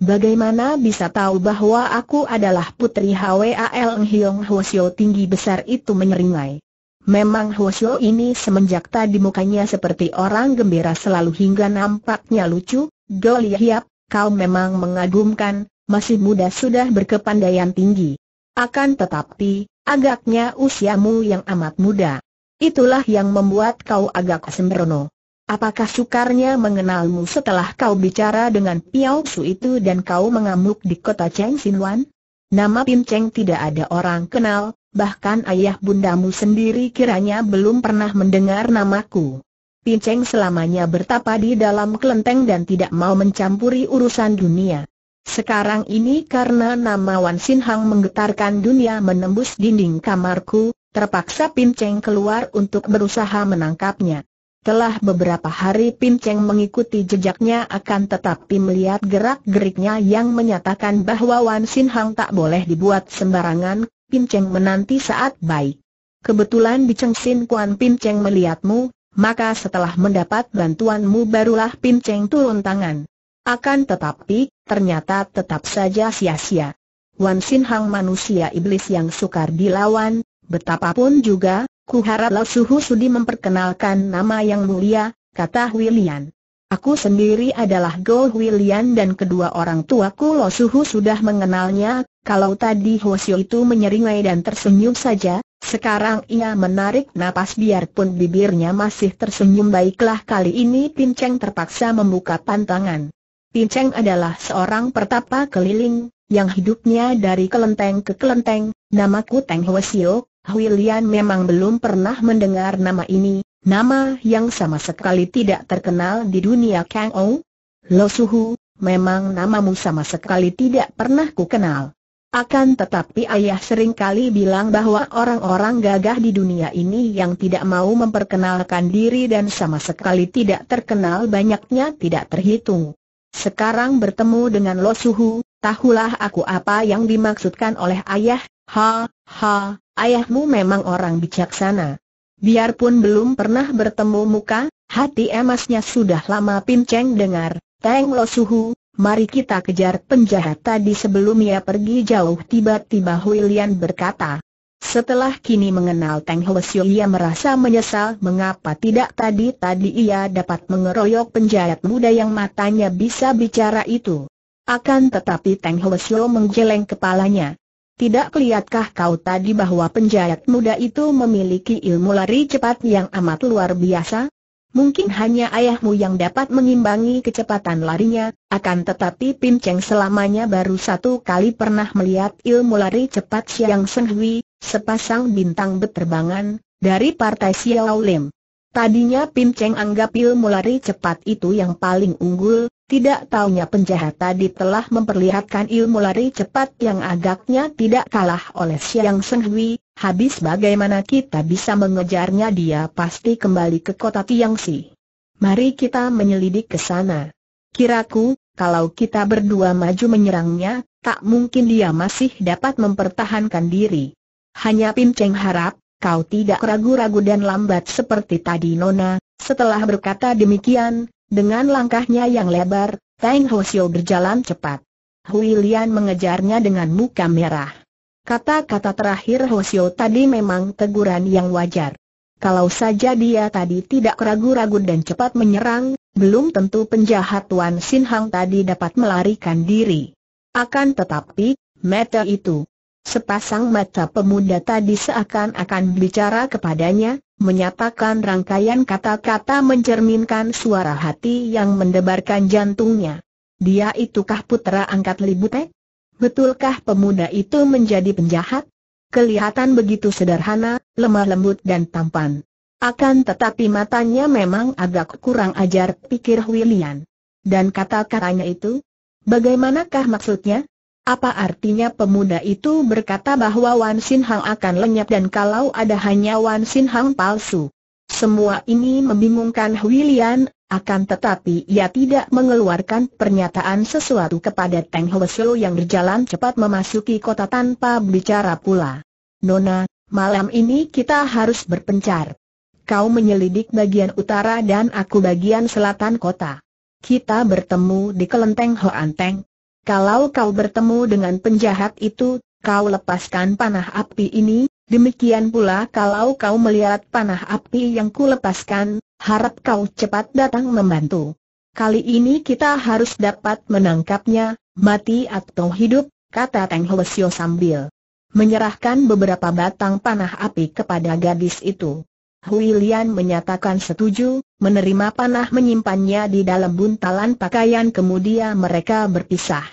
Bagaimana bisa tahu bahwa aku adalah putri Hwa Eng Hiong Hwasyo tinggi besar itu menyeringai? Memang Hosyo ini semenjak tadi mukanya seperti orang gembira selalu hingga nampaknya lucu, Goli Hiap, kau memang mengagumkan, masih muda sudah berkepandaian tinggi. Akan tetapi, agaknya usiamu yang amat muda. Itulah yang membuat kau agak sembrono. Apakah sukarnya mengenalmu setelah kau bicara dengan Piao Su itu dan kau mengamuk di kota Cheng Wan? Nama Pim Cheng tidak ada orang kenal, bahkan ayah bundamu sendiri kiranya belum pernah mendengar namaku. Pinceng selamanya bertapa di dalam kelenteng dan tidak mau mencampuri urusan dunia. Sekarang ini karena nama Wan Sin Hang menggetarkan dunia menembus dinding kamarku, terpaksa Pinceng keluar untuk berusaha menangkapnya. Telah beberapa hari Pinceng mengikuti jejaknya akan tetapi melihat gerak-geriknya yang menyatakan bahwa Wan Sin Hang tak boleh dibuat sembarangan, Pinceng menanti saat baik. Kebetulan di Sin Kuan Pinceng melihatmu, maka setelah mendapat bantuanmu barulah Pinceng turun tangan. Akan tetapi, ternyata tetap saja sia-sia. Wan Sin Hang manusia iblis yang sukar dilawan, betapapun juga, harap Lao Suhu sudi memperkenalkan nama yang mulia, kata William. Aku sendiri adalah Go Huilian dan kedua orang tuaku Lo Suhu sudah mengenalnya, kalau tadi Siu itu menyeringai dan tersenyum saja, sekarang ia menarik napas biarpun bibirnya masih tersenyum baiklah kali ini Pinceng terpaksa membuka pantangan. Pinceng adalah seorang pertapa keliling, yang hidupnya dari kelenteng ke kelenteng, namaku Teng Siu, Huilian memang belum pernah mendengar nama ini, Nama yang sama sekali tidak terkenal di dunia Kang Ou? Lo Suhu, memang namamu sama sekali tidak pernah ku kenal. Akan tetapi ayah seringkali bilang bahwa orang-orang gagah di dunia ini yang tidak mau memperkenalkan diri dan sama sekali tidak terkenal banyaknya tidak terhitung. Sekarang bertemu dengan Lo Suhu, tahulah aku apa yang dimaksudkan oleh ayah, ha, ha, ayahmu memang orang bijaksana. Biarpun belum pernah bertemu muka, hati emasnya sudah lama pinceng dengar, Teng Lo Suhu, mari kita kejar penjahat tadi sebelum ia pergi jauh tiba-tiba Huilian berkata. Setelah kini mengenal Teng Ho Siu ia merasa menyesal mengapa tidak tadi-tadi ia dapat mengeroyok penjahat muda yang matanya bisa bicara itu. Akan tetapi Teng Ho Siu menggeleng kepalanya, tidak kelihatkah kau tadi bahwa penjahat muda itu memiliki ilmu lari cepat yang amat luar biasa? Mungkin hanya ayahmu yang dapat mengimbangi kecepatan larinya, akan tetapi Pin Cheng selamanya baru satu kali pernah melihat ilmu lari cepat Siang Seng Hui, sepasang bintang beterbangan, dari partai Xiao Lim. Tadinya Pin Cheng anggap ilmu lari cepat itu yang paling unggul, tidak taunya penjahat tadi telah memperlihatkan ilmu lari cepat yang agaknya tidak kalah oleh Siang Senghui, habis bagaimana kita bisa mengejarnya dia pasti kembali ke kota Tiangsi. Mari kita menyelidik ke sana. Kiraku, kalau kita berdua maju menyerangnya, tak mungkin dia masih dapat mempertahankan diri. Hanya Pim Cheng harap, kau tidak ragu-ragu dan lambat seperti tadi Nona, setelah berkata demikian, dengan langkahnya yang lebar, Tang Xiu berjalan cepat. Hui Lian mengejarnya dengan muka merah. Kata-kata terakhir Xiu tadi memang teguran yang wajar. Kalau saja dia tadi tidak ragu-ragu dan cepat menyerang, belum tentu penjahat Tuan Sin Hang tadi dapat melarikan diri. Akan tetapi, mata itu, sepasang mata pemuda tadi seakan-akan bicara kepadanya, menyatakan rangkaian kata-kata mencerminkan suara hati yang mendebarkan jantungnya. Dia itukah putra angkat Libute? Betulkah pemuda itu menjadi penjahat? Kelihatan begitu sederhana, lemah lembut dan tampan. Akan tetapi matanya memang agak kurang ajar, pikir William. Dan kata-katanya itu? Bagaimanakah maksudnya? Apa artinya pemuda itu berkata bahwa Wan Sin Hang akan lenyap dan kalau ada hanya Wan Sin Hang palsu? Semua ini membingungkan William, akan tetapi ia tidak mengeluarkan pernyataan sesuatu kepada Teng Hweslo yang berjalan cepat memasuki kota tanpa bicara pula. Nona, malam ini kita harus berpencar. Kau menyelidik bagian utara dan aku bagian selatan kota. Kita bertemu di kelenteng Hoan Teng. Kalau kau bertemu dengan penjahat itu, kau lepaskan panah api ini, demikian pula kalau kau melihat panah api yang kulepaskan, harap kau cepat datang membantu. Kali ini kita harus dapat menangkapnya, mati atau hidup, kata Teng Hwesyo sambil menyerahkan beberapa batang panah api kepada gadis itu. Hui menyatakan setuju, menerima panah menyimpannya di dalam buntalan pakaian kemudian mereka berpisah.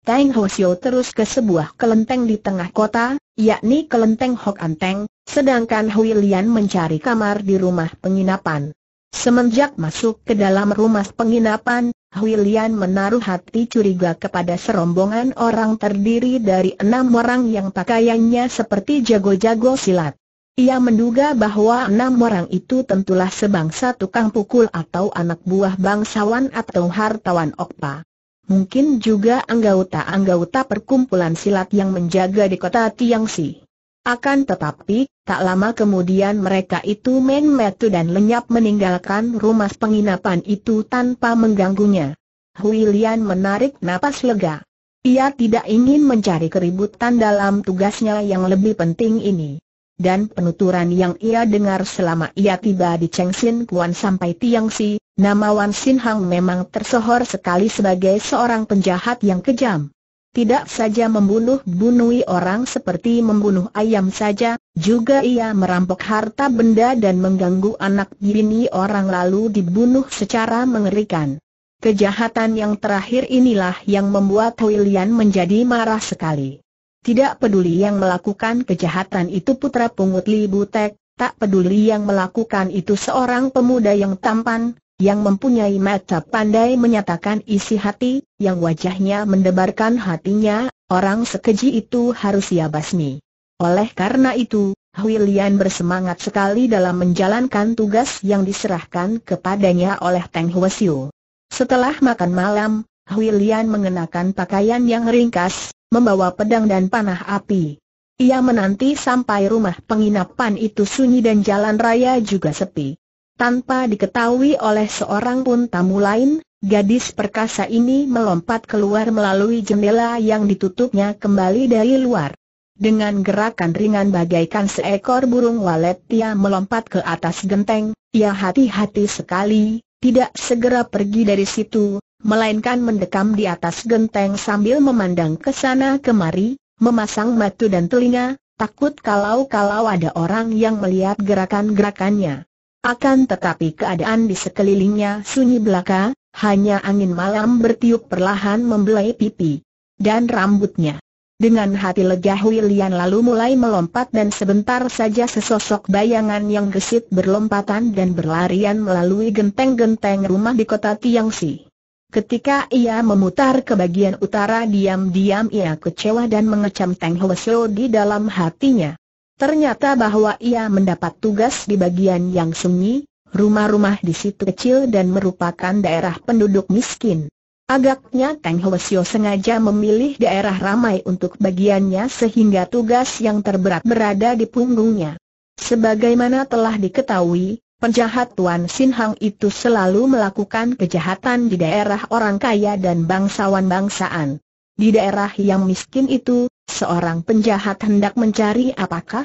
Tang Hosio terus ke sebuah kelenteng di tengah kota, yakni kelenteng Hok Anteng, sedangkan Hui Lian mencari kamar di rumah penginapan. Semenjak masuk ke dalam rumah penginapan, Hui Lian menaruh hati curiga kepada serombongan orang terdiri dari enam orang yang pakaiannya seperti jago-jago silat. Ia menduga bahwa enam orang itu tentulah sebangsa tukang pukul atau anak buah bangsawan atau hartawan Okpa. Mungkin juga anggota-anggota perkumpulan silat yang menjaga di kota Tiangsi. Akan tetapi, tak lama kemudian mereka itu metu dan lenyap meninggalkan rumah penginapan itu tanpa mengganggunya. William menarik napas lega. Ia tidak ingin mencari keributan dalam tugasnya yang lebih penting ini dan penuturan yang ia dengar selama ia tiba di Sin Kuan sampai Tiangsi, nama Wan Sin Hang memang tersohor sekali sebagai seorang penjahat yang kejam. Tidak saja membunuh bunuhi orang seperti membunuh ayam saja, juga ia merampok harta benda dan mengganggu anak bini orang lalu dibunuh secara mengerikan. Kejahatan yang terakhir inilah yang membuat William menjadi marah sekali. Tidak peduli yang melakukan kejahatan itu putra pungut Li Butek, tak peduli yang melakukan itu seorang pemuda yang tampan, yang mempunyai mata pandai menyatakan isi hati, yang wajahnya mendebarkan hatinya, orang sekeji itu harus ia basmi. Oleh karena itu, Hui bersemangat sekali dalam menjalankan tugas yang diserahkan kepadanya oleh Teng Huasiu. Setelah makan malam, Hui mengenakan pakaian yang ringkas, membawa pedang dan panah api. Ia menanti sampai rumah penginapan itu sunyi dan jalan raya juga sepi. Tanpa diketahui oleh seorang pun tamu lain, gadis perkasa ini melompat keluar melalui jendela yang ditutupnya kembali dari luar. Dengan gerakan ringan bagaikan seekor burung walet ia melompat ke atas genteng, ia hati-hati sekali, tidak segera pergi dari situ, melainkan mendekam di atas genteng sambil memandang ke sana kemari, memasang mata dan telinga, takut kalau-kalau ada orang yang melihat gerakan-gerakannya. Akan tetapi keadaan di sekelilingnya sunyi belaka, hanya angin malam bertiup perlahan membelai pipi dan rambutnya. Dengan hati lega William lalu mulai melompat dan sebentar saja sesosok bayangan yang gesit berlompatan dan berlarian melalui genteng-genteng rumah di kota Tiangsi. Ketika ia memutar ke bagian utara diam-diam ia kecewa dan mengecam Teng Hwasyo di dalam hatinya. Ternyata bahwa ia mendapat tugas di bagian yang sunyi, rumah-rumah di situ kecil dan merupakan daerah penduduk miskin. Agaknya Teng Hwasyo sengaja memilih daerah ramai untuk bagiannya sehingga tugas yang terberat berada di punggungnya. Sebagaimana telah diketahui, Penjahat Tuan Sin Hang itu selalu melakukan kejahatan di daerah orang kaya dan bangsawan bangsaan. Di daerah yang miskin itu, seorang penjahat hendak mencari apakah?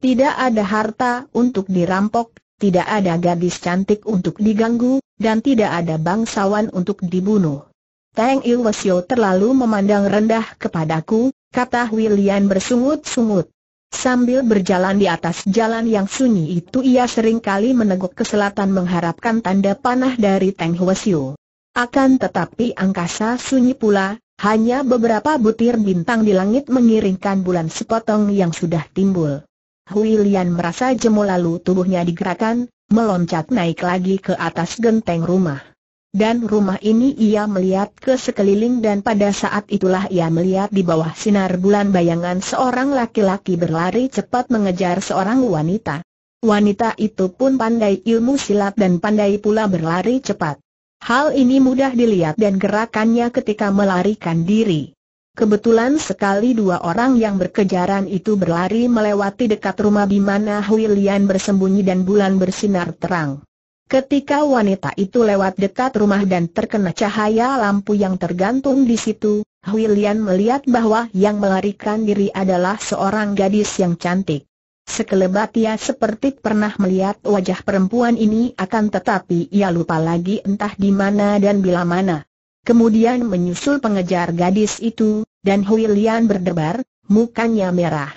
Tidak ada harta untuk dirampok, tidak ada gadis cantik untuk diganggu, dan tidak ada bangsawan untuk dibunuh. Teng Wasio terlalu memandang rendah kepadaku, kata William bersungut-sungut. Sambil berjalan di atas jalan yang sunyi itu ia sering kali meneguk ke selatan mengharapkan tanda panah dari Teng Hwesiu. Akan tetapi angkasa sunyi pula, hanya beberapa butir bintang di langit mengiringkan bulan sepotong yang sudah timbul. Hui Lian merasa jemu lalu tubuhnya digerakkan, meloncat naik lagi ke atas genteng rumah. Dan rumah ini ia melihat ke sekeliling dan pada saat itulah ia melihat di bawah sinar bulan bayangan seorang laki-laki berlari cepat mengejar seorang wanita. Wanita itu pun pandai ilmu silat dan pandai pula berlari cepat. Hal ini mudah dilihat dan gerakannya ketika melarikan diri. Kebetulan sekali dua orang yang berkejaran itu berlari melewati dekat rumah di mana Huilian bersembunyi dan bulan bersinar terang. Ketika wanita itu lewat dekat rumah dan terkena cahaya lampu yang tergantung di situ, William melihat bahwa yang melarikan diri adalah seorang gadis yang cantik. Sekelebat ia seperti pernah melihat wajah perempuan ini akan tetapi ia lupa lagi entah di mana dan bila mana. Kemudian menyusul pengejar gadis itu, dan William berdebar, mukanya merah.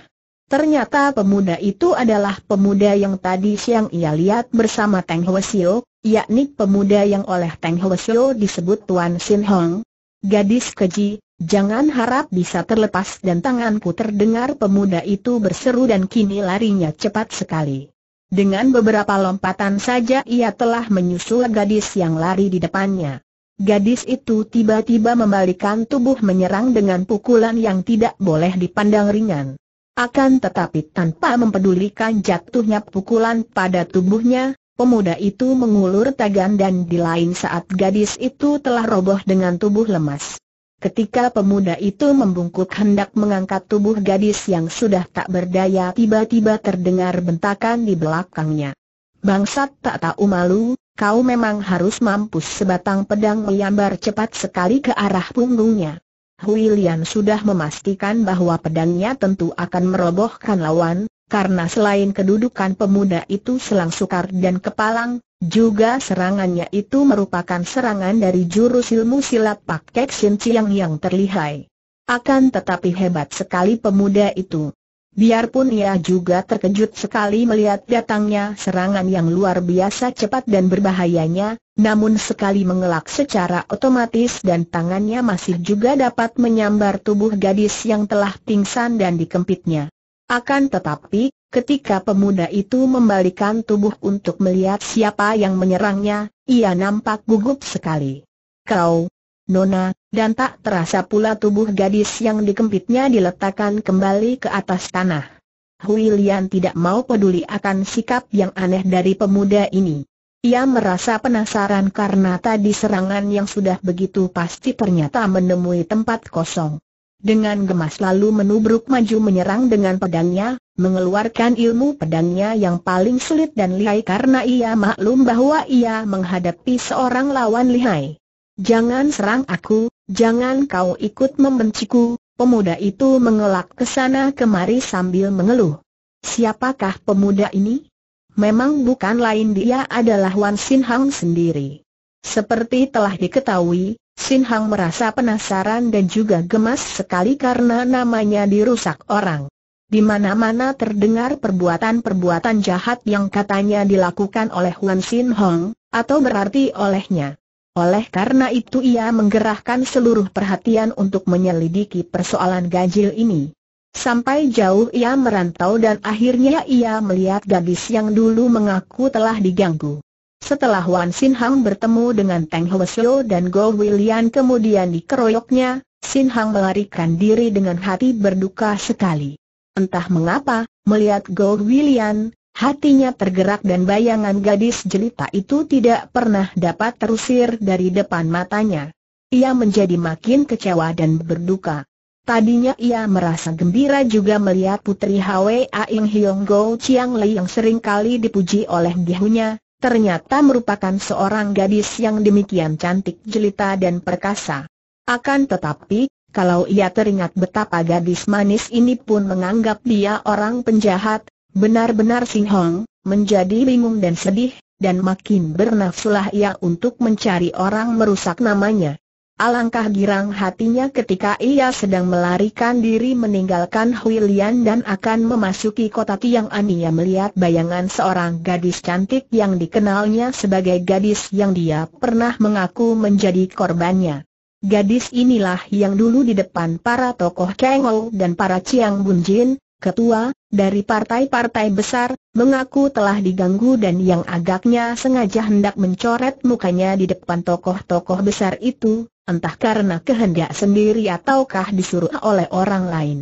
Ternyata pemuda itu adalah pemuda yang tadi siang ia lihat bersama Teng Hwesio, yakni pemuda yang oleh Teng Hwesio disebut Tuan Sin Hong. Gadis keji, jangan harap bisa terlepas dan tanganku terdengar pemuda itu berseru dan kini larinya cepat sekali. Dengan beberapa lompatan saja ia telah menyusul gadis yang lari di depannya. Gadis itu tiba-tiba membalikan tubuh menyerang dengan pukulan yang tidak boleh dipandang ringan. Akan tetapi tanpa mempedulikan jatuhnya pukulan pada tubuhnya, pemuda itu mengulur tangan dan di lain saat gadis itu telah roboh dengan tubuh lemas. Ketika pemuda itu membungkuk hendak mengangkat tubuh gadis yang sudah tak berdaya tiba-tiba terdengar bentakan di belakangnya. Bangsat tak tahu malu, kau memang harus mampus sebatang pedang menyambar cepat sekali ke arah punggungnya. Huilian sudah memastikan bahwa pedangnya tentu akan merobohkan lawan, karena selain kedudukan pemuda itu selang sukar dan kepalang, juga serangannya itu merupakan serangan dari jurus ilmu silat Pak Kek Sin Chiang yang terlihai. Akan tetapi hebat sekali pemuda itu. Biarpun ia juga terkejut sekali melihat datangnya serangan yang luar biasa cepat dan berbahayanya, namun sekali mengelak secara otomatis dan tangannya masih juga dapat menyambar tubuh gadis yang telah pingsan dan dikempitnya. Akan tetapi, ketika pemuda itu membalikan tubuh untuk melihat siapa yang menyerangnya, ia nampak gugup sekali. Kau, Nona, dan tak terasa pula tubuh gadis yang dikempitnya diletakkan kembali ke atas tanah. Huilian tidak mau peduli akan sikap yang aneh dari pemuda ini. Ia merasa penasaran karena tadi serangan yang sudah begitu pasti ternyata menemui tempat kosong. Dengan gemas lalu menubruk maju menyerang dengan pedangnya, mengeluarkan ilmu pedangnya yang paling sulit dan lihai karena ia maklum bahwa ia menghadapi seorang lawan lihai. Jangan serang aku, jangan kau ikut membenciku, pemuda itu mengelak ke sana kemari sambil mengeluh. Siapakah pemuda ini? Memang bukan lain dia adalah Wan Sin Hang sendiri. Seperti telah diketahui, Sin Hang merasa penasaran dan juga gemas sekali karena namanya dirusak orang. Di mana-mana terdengar perbuatan-perbuatan jahat yang katanya dilakukan oleh Wan Sin Hong, atau berarti olehnya. Oleh karena itu ia menggerahkan seluruh perhatian untuk menyelidiki persoalan ganjil ini. Sampai jauh ia merantau dan akhirnya ia melihat gadis yang dulu mengaku telah diganggu. Setelah Wan Sin Hang bertemu dengan Teng Hwesyo dan Go William kemudian dikeroyoknya, Sin Hang melarikan diri dengan hati berduka sekali. Entah mengapa, melihat Go William, hatinya tergerak dan bayangan gadis jelita itu tidak pernah dapat terusir dari depan matanya. Ia menjadi makin kecewa dan berduka. Tadinya ia merasa gembira juga melihat putri Hwa Aing Hiong Go Chiang Lei yang sering kali dipuji oleh gihunya, ternyata merupakan seorang gadis yang demikian cantik jelita dan perkasa. Akan tetapi, kalau ia teringat betapa gadis manis ini pun menganggap dia orang penjahat, benar-benar Sing Hong, menjadi bingung dan sedih, dan makin bernafsulah ia untuk mencari orang merusak namanya. Alangkah girang hatinya ketika ia sedang melarikan diri meninggalkan Huilian dan akan memasuki kota Tiang An ia melihat bayangan seorang gadis cantik yang dikenalnya sebagai gadis yang dia pernah mengaku menjadi korbannya. Gadis inilah yang dulu di depan para tokoh Kengou dan para Chiang Bunjin, ketua, dari partai-partai besar, mengaku telah diganggu dan yang agaknya sengaja hendak mencoret mukanya di depan tokoh-tokoh besar itu, entah karena kehendak sendiri ataukah disuruh oleh orang lain.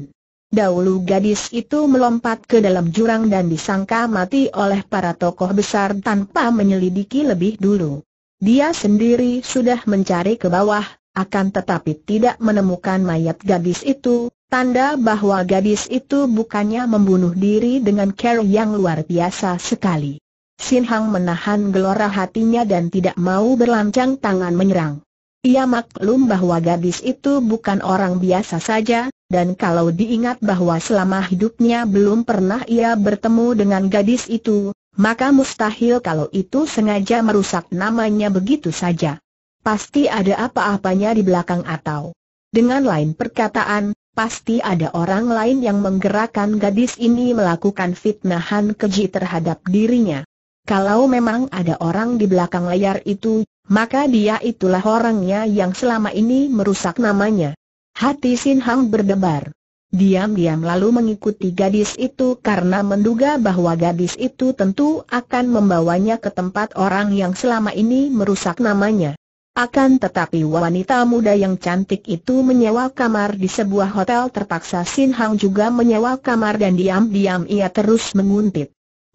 Dahulu gadis itu melompat ke dalam jurang dan disangka mati oleh para tokoh besar tanpa menyelidiki lebih dulu. Dia sendiri sudah mencari ke bawah, akan tetapi tidak menemukan mayat gadis itu, tanda bahwa gadis itu bukannya membunuh diri dengan care yang luar biasa sekali. Sin Hang menahan gelora hatinya dan tidak mau berlancang tangan menyerang. Ia maklum bahwa gadis itu bukan orang biasa saja, dan kalau diingat bahwa selama hidupnya belum pernah ia bertemu dengan gadis itu, maka mustahil kalau itu sengaja merusak namanya begitu saja. Pasti ada apa-apanya di belakang atau dengan lain perkataan, pasti ada orang lain yang menggerakkan gadis ini melakukan fitnahan keji terhadap dirinya. Kalau memang ada orang di belakang layar itu, maka dia itulah orangnya yang selama ini merusak namanya. Hati Sin Hang berdebar. Diam-diam lalu mengikuti gadis itu karena menduga bahwa gadis itu tentu akan membawanya ke tempat orang yang selama ini merusak namanya. Akan tetapi wanita muda yang cantik itu menyewa kamar di sebuah hotel terpaksa Sin Hang juga menyewa kamar dan diam-diam ia terus menguntit.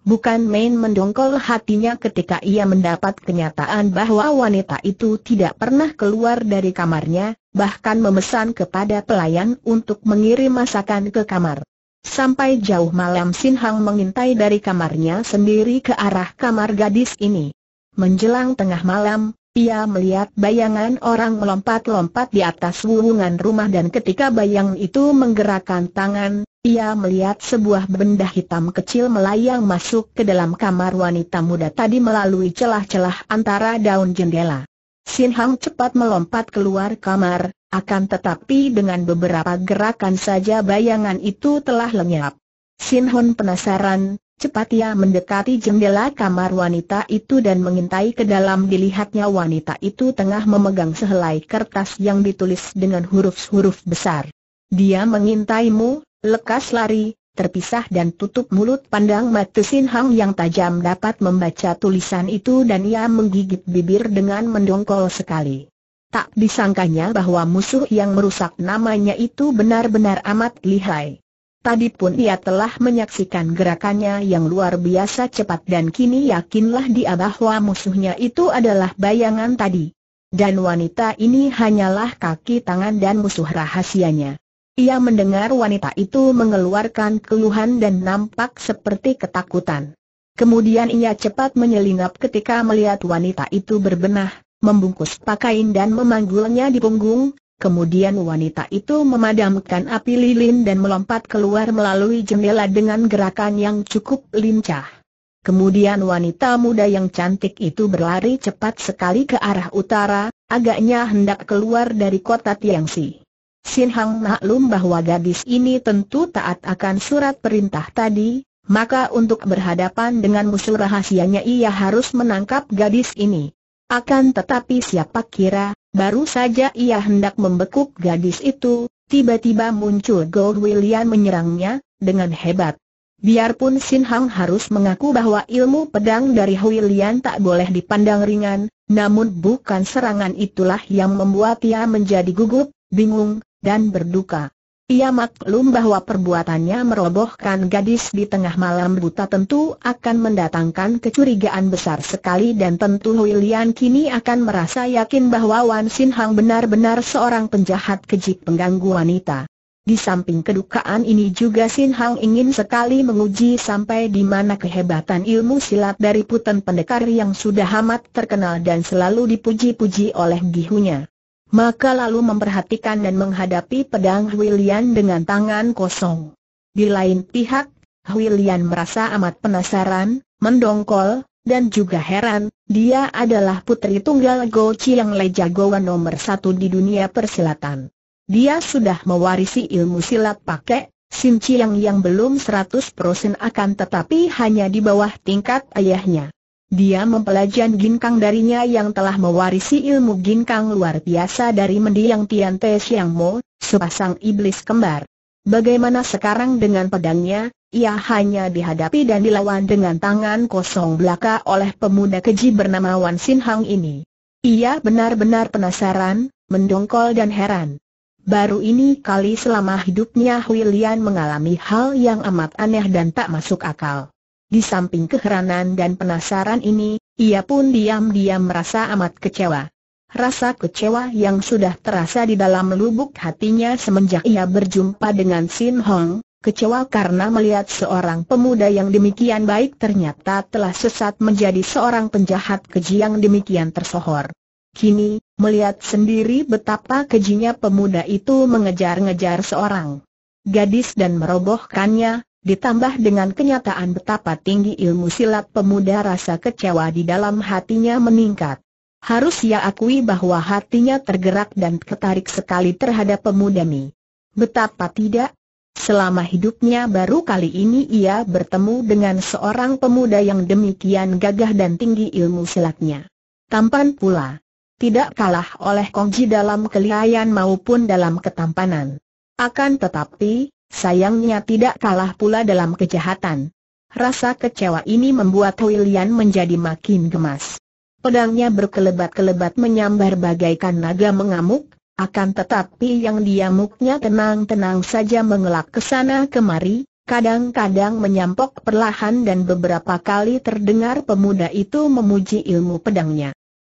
Bukan main mendongkol hatinya ketika ia mendapat kenyataan bahwa wanita itu tidak pernah keluar dari kamarnya, bahkan memesan kepada pelayan untuk mengirim masakan ke kamar. Sampai jauh malam Sin Hang mengintai dari kamarnya sendiri ke arah kamar gadis ini. Menjelang tengah malam, ia melihat bayangan orang melompat-lompat di atas wuwungan rumah dan ketika bayang itu menggerakkan tangan, ia melihat sebuah benda hitam kecil melayang masuk ke dalam kamar wanita muda tadi melalui celah-celah antara daun jendela. Sin Hang cepat melompat keluar kamar, akan tetapi dengan beberapa gerakan saja bayangan itu telah lenyap. Sin Hong penasaran, cepat ia mendekati jendela kamar wanita itu dan mengintai ke dalam dilihatnya wanita itu tengah memegang sehelai kertas yang ditulis dengan huruf-huruf besar. Dia mengintaimu. Lekas lari, terpisah dan tutup mulut pandang mata Sin Hang yang tajam dapat membaca tulisan itu dan ia menggigit bibir dengan mendongkol sekali. Tak disangkanya bahwa musuh yang merusak namanya itu benar-benar amat lihai. Tadi pun ia telah menyaksikan gerakannya yang luar biasa cepat dan kini yakinlah dia bahwa musuhnya itu adalah bayangan tadi. Dan wanita ini hanyalah kaki tangan dan musuh rahasianya. Ia mendengar wanita itu mengeluarkan keluhan dan nampak seperti ketakutan. Kemudian ia cepat menyelinap ketika melihat wanita itu berbenah, membungkus pakaian dan memanggulnya di punggung, Kemudian wanita itu memadamkan api lilin dan melompat keluar melalui jendela dengan gerakan yang cukup lincah. Kemudian wanita muda yang cantik itu berlari cepat sekali ke arah utara, agaknya hendak keluar dari kota Tiangsi. Sin Hang maklum bahwa gadis ini tentu taat akan surat perintah tadi, maka untuk berhadapan dengan musuh rahasianya ia harus menangkap gadis ini. Akan tetapi siapa kira, baru saja ia hendak membekuk gadis itu, tiba-tiba muncul Gold William menyerangnya, dengan hebat. Biarpun Sin Hang harus mengaku bahwa ilmu pedang dari Hui tak boleh dipandang ringan, namun bukan serangan itulah yang membuat ia menjadi gugup, bingung, dan berduka. Ia maklum bahwa perbuatannya merobohkan gadis di tengah malam buta tentu akan mendatangkan kecurigaan besar sekali dan tentu Huilian kini akan merasa yakin bahwa Wan Sin Hang benar-benar seorang penjahat keji pengganggu wanita. Di samping kedukaan ini juga Sin Hang ingin sekali menguji sampai di mana kehebatan ilmu silat dari puten pendekar yang sudah amat terkenal dan selalu dipuji-puji oleh gihunya maka lalu memperhatikan dan menghadapi pedang Huilian dengan tangan kosong. Di lain pihak, Huilian merasa amat penasaran, mendongkol, dan juga heran, dia adalah putri tunggal Go Chiang Le jagoan nomor satu di dunia persilatan. Dia sudah mewarisi ilmu silat pakai, Sim Chiang yang belum 100% akan tetapi hanya di bawah tingkat ayahnya. Dia mempelajari ginkang darinya yang telah mewarisi ilmu ginkang luar biasa dari mendiang Tian Te Siang Mo, sepasang iblis kembar. Bagaimana sekarang dengan pedangnya, ia hanya dihadapi dan dilawan dengan tangan kosong belaka oleh pemuda keji bernama Wan Sin Hang ini. Ia benar-benar penasaran, mendongkol dan heran. Baru ini kali selama hidupnya Hui Lian mengalami hal yang amat aneh dan tak masuk akal. Di samping keheranan dan penasaran ini, ia pun diam-diam merasa amat kecewa. Rasa kecewa yang sudah terasa di dalam lubuk hatinya semenjak ia berjumpa dengan Sin Hong, kecewa karena melihat seorang pemuda yang demikian baik ternyata telah sesat menjadi seorang penjahat keji yang demikian tersohor. Kini, melihat sendiri betapa kejinya pemuda itu mengejar-ngejar seorang gadis dan merobohkannya, Ditambah dengan kenyataan betapa tinggi ilmu silat pemuda rasa kecewa di dalam hatinya meningkat. Harus ia akui bahwa hatinya tergerak dan ketarik sekali terhadap pemuda Mi. Betapa tidak? Selama hidupnya baru kali ini ia bertemu dengan seorang pemuda yang demikian gagah dan tinggi ilmu silatnya. Tampan pula. Tidak kalah oleh Kongji dalam kelihayan maupun dalam ketampanan. Akan tetapi, Sayangnya tidak kalah pula dalam kejahatan. Rasa kecewa ini membuat Huilian menjadi makin gemas. Pedangnya berkelebat-kelebat menyambar bagaikan naga mengamuk, akan tetapi yang diamuknya tenang-tenang saja mengelak ke sana kemari, kadang-kadang menyampok perlahan dan beberapa kali terdengar pemuda itu memuji ilmu pedangnya.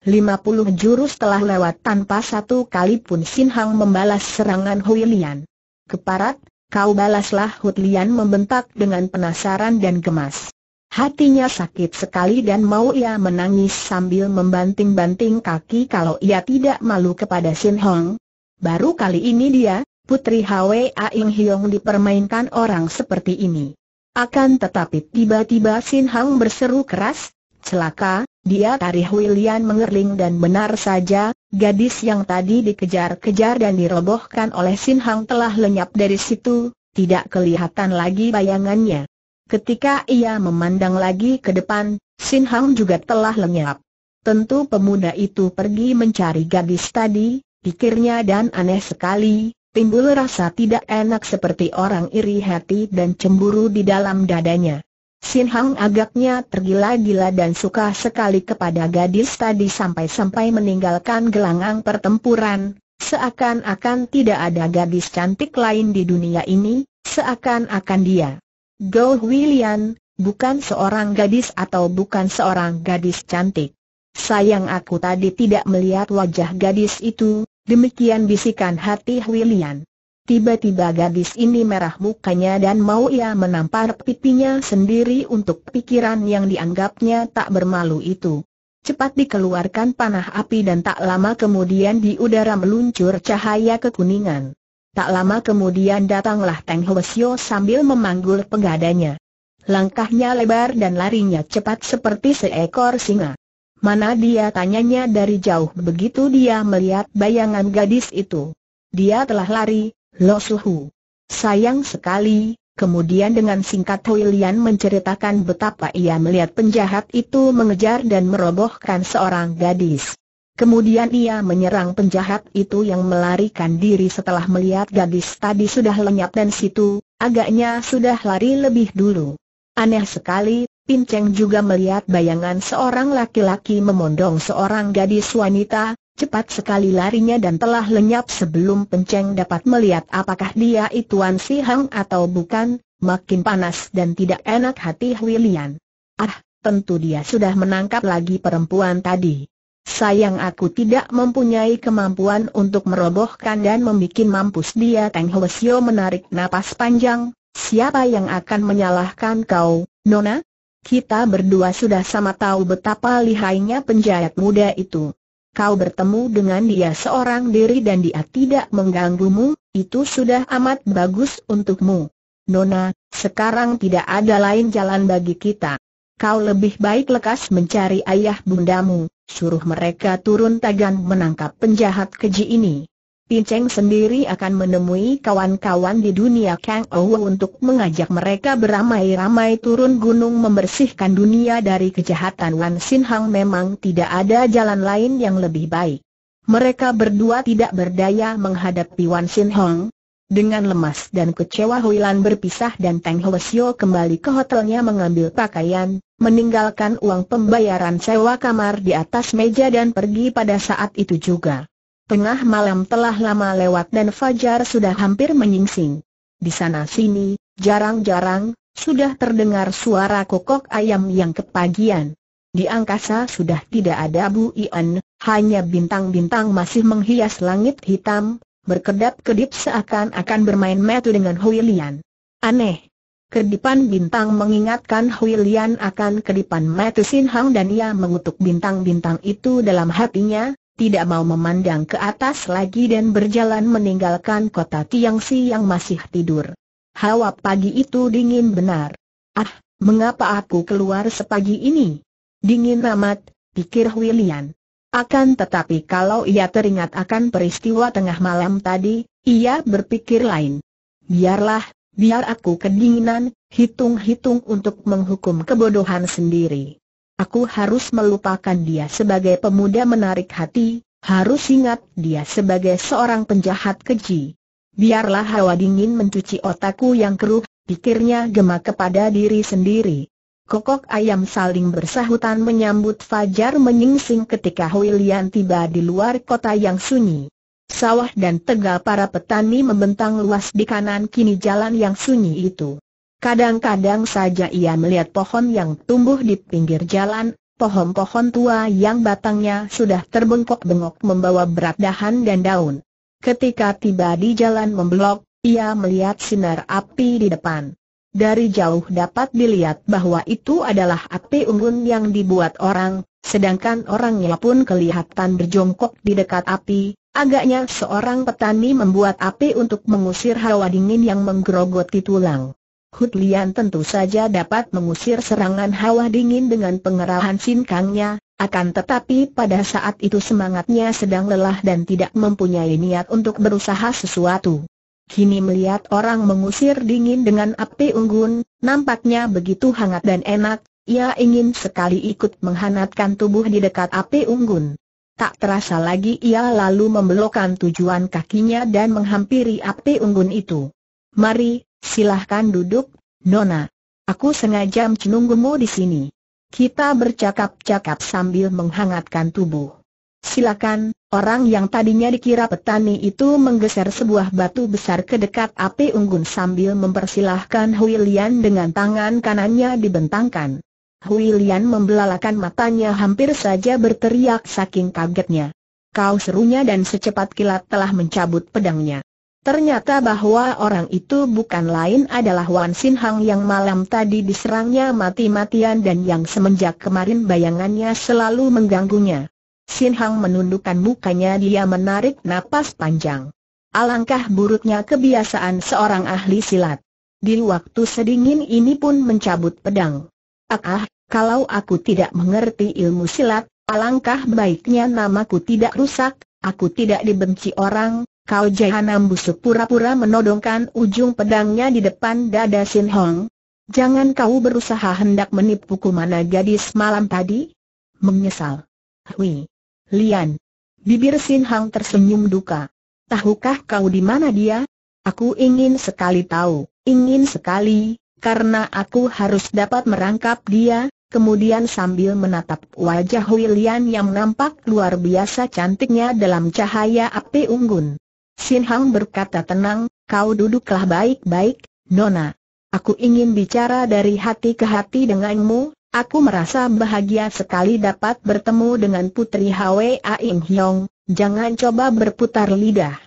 50 jurus telah lewat tanpa satu kali pun Sin Hang membalas serangan Huilian. Keparat, Kau balaslah Hutlian membentak dengan penasaran dan gemas. Hatinya sakit sekali dan mau ia menangis sambil membanting-banting kaki kalau ia tidak malu kepada Sin Hong. Baru kali ini dia, Putri Hwa Aing Hiong dipermainkan orang seperti ini. Akan tetapi tiba-tiba Sin Hong berseru keras, celaka, dia tarik William mengerling dan benar saja, gadis yang tadi dikejar-kejar dan dirobohkan oleh Sin Hang telah lenyap dari situ, tidak kelihatan lagi bayangannya. Ketika ia memandang lagi ke depan, Sin Hang juga telah lenyap. Tentu pemuda itu pergi mencari gadis tadi, pikirnya dan aneh sekali, timbul rasa tidak enak seperti orang iri hati dan cemburu di dalam dadanya. Sin Hang agaknya tergila-gila dan suka sekali kepada gadis tadi sampai-sampai meninggalkan gelanggang pertempuran, seakan-akan tidak ada gadis cantik lain di dunia ini, seakan-akan dia. Go William, bukan seorang gadis atau bukan seorang gadis cantik. Sayang aku tadi tidak melihat wajah gadis itu, demikian bisikan hati William. Tiba-tiba gadis ini merah mukanya dan mau ia menampar pipinya sendiri untuk pikiran yang dianggapnya tak bermalu itu. Cepat dikeluarkan panah api dan tak lama kemudian di udara meluncur cahaya kekuningan. Tak lama kemudian datanglah Teng Hwasyo sambil memanggul pegadanya. Langkahnya lebar dan larinya cepat seperti seekor singa. Mana dia tanyanya dari jauh begitu dia melihat bayangan gadis itu. Dia telah lari, Lo Suhu. Sayang sekali, kemudian dengan singkat Hui menceritakan betapa ia melihat penjahat itu mengejar dan merobohkan seorang gadis. Kemudian ia menyerang penjahat itu yang melarikan diri setelah melihat gadis tadi sudah lenyap dan situ, agaknya sudah lari lebih dulu. Aneh sekali, Pinceng juga melihat bayangan seorang laki-laki memondong seorang gadis wanita, Cepat sekali larinya dan telah lenyap sebelum penceng dapat melihat apakah dia itu Wan si Hang atau bukan, makin panas dan tidak enak hati William. Ah, tentu dia sudah menangkap lagi perempuan tadi. Sayang aku tidak mempunyai kemampuan untuk merobohkan dan membuat mampus dia Teng Hwesyo menarik napas panjang, siapa yang akan menyalahkan kau, Nona? Kita berdua sudah sama tahu betapa lihainya penjahat muda itu kau bertemu dengan dia seorang diri dan dia tidak mengganggumu, itu sudah amat bagus untukmu. Nona, sekarang tidak ada lain jalan bagi kita. Kau lebih baik lekas mencari ayah bundamu, suruh mereka turun tangan menangkap penjahat keji ini. Pinceng sendiri akan menemui kawan-kawan di dunia Kang Ou untuk mengajak mereka beramai-ramai turun gunung membersihkan dunia dari kejahatan Wan Sin Hang memang tidak ada jalan lain yang lebih baik. Mereka berdua tidak berdaya menghadapi Wan Sin Hang. Dengan lemas dan kecewa Huilan berpisah dan Tang Teng Sio kembali ke hotelnya mengambil pakaian, meninggalkan uang pembayaran sewa kamar di atas meja dan pergi pada saat itu juga. Tengah malam telah lama lewat dan fajar sudah hampir menyingsing. Di sana-sini, jarang-jarang, sudah terdengar suara kokok ayam yang kepagian. Di angkasa sudah tidak ada Ian, hanya bintang-bintang masih menghias langit hitam, berkedap-kedip seakan-akan bermain metu dengan Huilian. Aneh. Kedipan bintang mengingatkan Huilian akan kedipan metu Sin Hang dan ia mengutuk bintang-bintang itu dalam hatinya, tidak mau memandang ke atas lagi dan berjalan meninggalkan kota Tiangsi yang masih tidur. Hawa pagi itu dingin benar. Ah, mengapa aku keluar sepagi ini? Dingin amat, pikir William. Akan tetapi kalau ia teringat akan peristiwa tengah malam tadi, ia berpikir lain. Biarlah, biar aku kedinginan, hitung-hitung untuk menghukum kebodohan sendiri. Aku harus melupakan dia sebagai pemuda menarik hati, harus ingat dia sebagai seorang penjahat keji. Biarlah hawa dingin mencuci otakku yang keruh, pikirnya gemak kepada diri sendiri. Kokok ayam saling bersahutan menyambut fajar menyingsing ketika Huilian tiba di luar kota yang sunyi. Sawah dan tegal para petani membentang luas di kanan kini jalan yang sunyi itu. Kadang-kadang saja ia melihat pohon yang tumbuh di pinggir jalan, pohon-pohon tua yang batangnya sudah terbengkok-bengkok membawa berat dahan dan daun. Ketika tiba di jalan membelok, ia melihat sinar api di depan. Dari jauh dapat dilihat bahwa itu adalah api unggun yang dibuat orang, sedangkan orangnya pun kelihatan berjongkok di dekat api. Agaknya seorang petani membuat api untuk mengusir hawa dingin yang menggerogoti tulang. Hudlian tentu saja dapat mengusir serangan hawa dingin dengan pengerahan sinkangnya, akan tetapi pada saat itu semangatnya sedang lelah dan tidak mempunyai niat untuk berusaha sesuatu. Kini melihat orang mengusir dingin dengan api unggun, nampaknya begitu hangat dan enak, ia ingin sekali ikut menghangatkan tubuh di dekat api unggun. Tak terasa lagi ia lalu membelokkan tujuan kakinya dan menghampiri api unggun itu. Mari, Silahkan duduk, Nona. Aku sengaja menunggumu di sini. Kita bercakap-cakap sambil menghangatkan tubuh. Silakan, orang yang tadinya dikira petani itu menggeser sebuah batu besar ke dekat api unggun sambil mempersilahkan Hui Lian dengan tangan kanannya dibentangkan. Hui Lian membelalakan matanya hampir saja berteriak saking kagetnya. Kau serunya dan secepat kilat telah mencabut pedangnya. Ternyata bahwa orang itu bukan lain adalah Wan Sin Hang yang malam tadi diserangnya mati-matian dan yang semenjak kemarin bayangannya selalu mengganggunya. Sin Hang menundukkan mukanya dia menarik napas panjang. Alangkah buruknya kebiasaan seorang ahli silat. Di waktu sedingin ini pun mencabut pedang. Ah, ah kalau aku tidak mengerti ilmu silat, alangkah baiknya namaku tidak rusak, aku tidak dibenci orang, Kau jahanam busuk pura-pura menodongkan ujung pedangnya di depan dada Sin Hong. Jangan kau berusaha hendak menipuku mana gadis malam tadi? Menyesal. Hui. Lian. Bibir Sin Hong tersenyum duka. Tahukah kau di mana dia? Aku ingin sekali tahu, ingin sekali, karena aku harus dapat merangkap dia, kemudian sambil menatap wajah Hui Lian yang nampak luar biasa cantiknya dalam cahaya api unggun. Sin Hang berkata tenang, kau duduklah baik-baik, Nona. Aku ingin bicara dari hati ke hati denganmu, aku merasa bahagia sekali dapat bertemu dengan putri Hwa Aing Hyong, jangan coba berputar lidah.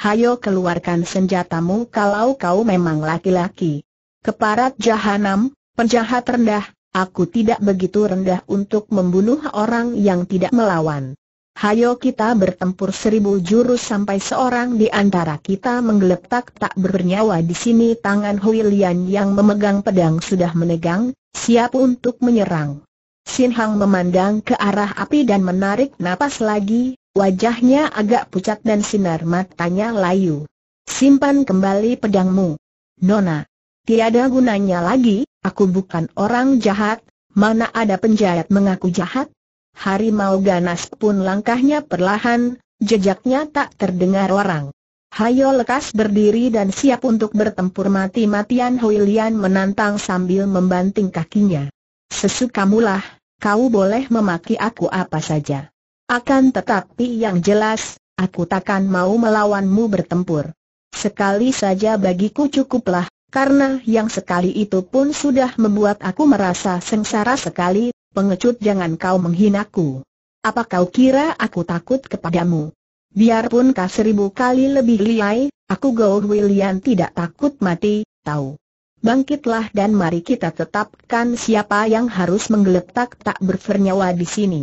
Hayo keluarkan senjatamu kalau kau memang laki-laki. Keparat jahanam, penjahat rendah, aku tidak begitu rendah untuk membunuh orang yang tidak melawan hayo kita bertempur seribu jurus sampai seorang di antara kita menggeletak tak bernyawa di sini tangan Huilian yang memegang pedang sudah menegang, siap untuk menyerang. Sin Hang memandang ke arah api dan menarik napas lagi, wajahnya agak pucat dan sinar matanya layu. Simpan kembali pedangmu. Nona, tiada gunanya lagi, aku bukan orang jahat, mana ada penjahat mengaku jahat? harimau ganas pun langkahnya perlahan, jejaknya tak terdengar orang. Hayo lekas berdiri dan siap untuk bertempur mati-matian Hui menantang sambil membanting kakinya. Sesukamulah, kau boleh memaki aku apa saja. Akan tetapi yang jelas, aku takkan mau melawanmu bertempur. Sekali saja bagiku cukuplah, karena yang sekali itu pun sudah membuat aku merasa sengsara sekali, pengecut jangan kau menghinaku. Apa kau kira aku takut kepadamu? Biarpun kau seribu kali lebih liai, aku Goh William tidak takut mati, tahu. Bangkitlah dan mari kita tetapkan siapa yang harus menggeletak tak bernyawa di sini.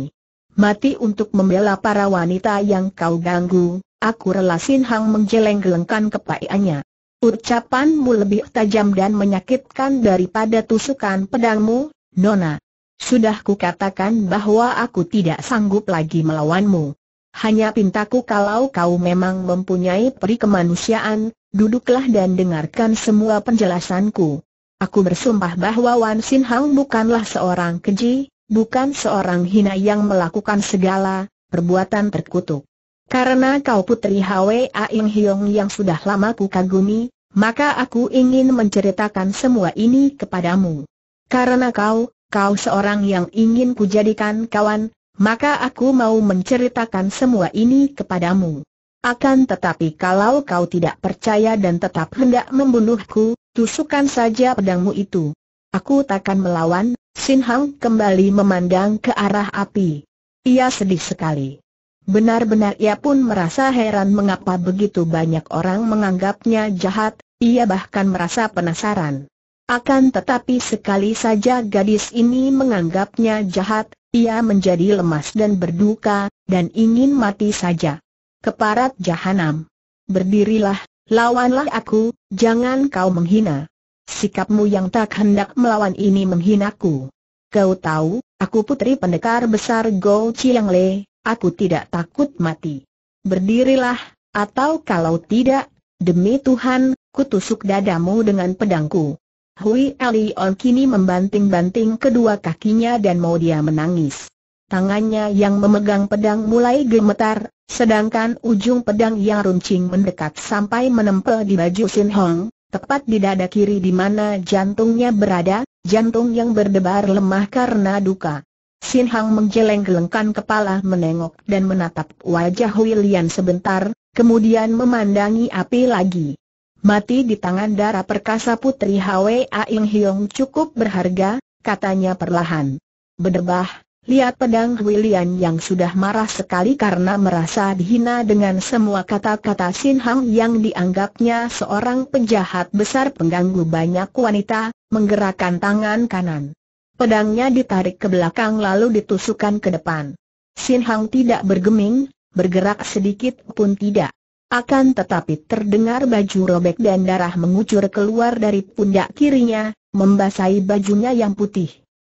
Mati untuk membela para wanita yang kau ganggu, aku relasin Hang menjeleng-gelengkan kepaiannya. Ucapanmu lebih tajam dan menyakitkan daripada tusukan pedangmu, Nona. Sudah kukatakan bahwa aku tidak sanggup lagi melawanmu. Hanya pintaku kalau kau memang mempunyai peri kemanusiaan, duduklah dan dengarkan semua penjelasanku. Aku bersumpah bahwa Wan Sin Hang bukanlah seorang keji, bukan seorang hina yang melakukan segala perbuatan terkutuk. Karena kau putri Hwa Aing Hiong yang sudah lama ku kagumi, maka aku ingin menceritakan semua ini kepadamu. Karena kau, kau seorang yang ingin kujadikan kawan, maka aku mau menceritakan semua ini kepadamu. Akan tetapi kalau kau tidak percaya dan tetap hendak membunuhku, tusukan saja pedangmu itu. Aku takkan melawan, Sin Hang kembali memandang ke arah api. Ia sedih sekali. Benar-benar ia pun merasa heran mengapa begitu banyak orang menganggapnya jahat, ia bahkan merasa penasaran. Akan tetapi sekali saja gadis ini menganggapnya jahat, ia menjadi lemas dan berduka, dan ingin mati saja. Keparat jahanam. Berdirilah, lawanlah aku, jangan kau menghina. Sikapmu yang tak hendak melawan ini menghinaku. Kau tahu, aku putri pendekar besar Go Chiang Le, aku tidak takut mati. Berdirilah, atau kalau tidak, demi Tuhan, kutusuk dadamu dengan pedangku. Hui Elion kini membanting-banting kedua kakinya dan mau dia menangis. Tangannya yang memegang pedang mulai gemetar, sedangkan ujung pedang yang runcing mendekat sampai menempel di baju Sin Hong, tepat di dada kiri di mana jantungnya berada, jantung yang berdebar lemah karena duka. Sin Hong menjeleng gelengkan kepala menengok dan menatap wajah Hui Lian sebentar, kemudian memandangi api lagi. Mati di tangan darah perkasa putri Hwa Aing Hiong cukup berharga, katanya perlahan. Bedebah, lihat pedang William yang sudah marah sekali karena merasa dihina dengan semua kata-kata Sin Hang yang dianggapnya seorang penjahat besar pengganggu banyak wanita, menggerakkan tangan kanan. Pedangnya ditarik ke belakang lalu ditusukkan ke depan. Sin Hang tidak bergeming, bergerak sedikit pun tidak. Akan tetapi terdengar baju robek dan darah mengucur keluar dari pundak kirinya, membasahi bajunya yang putih.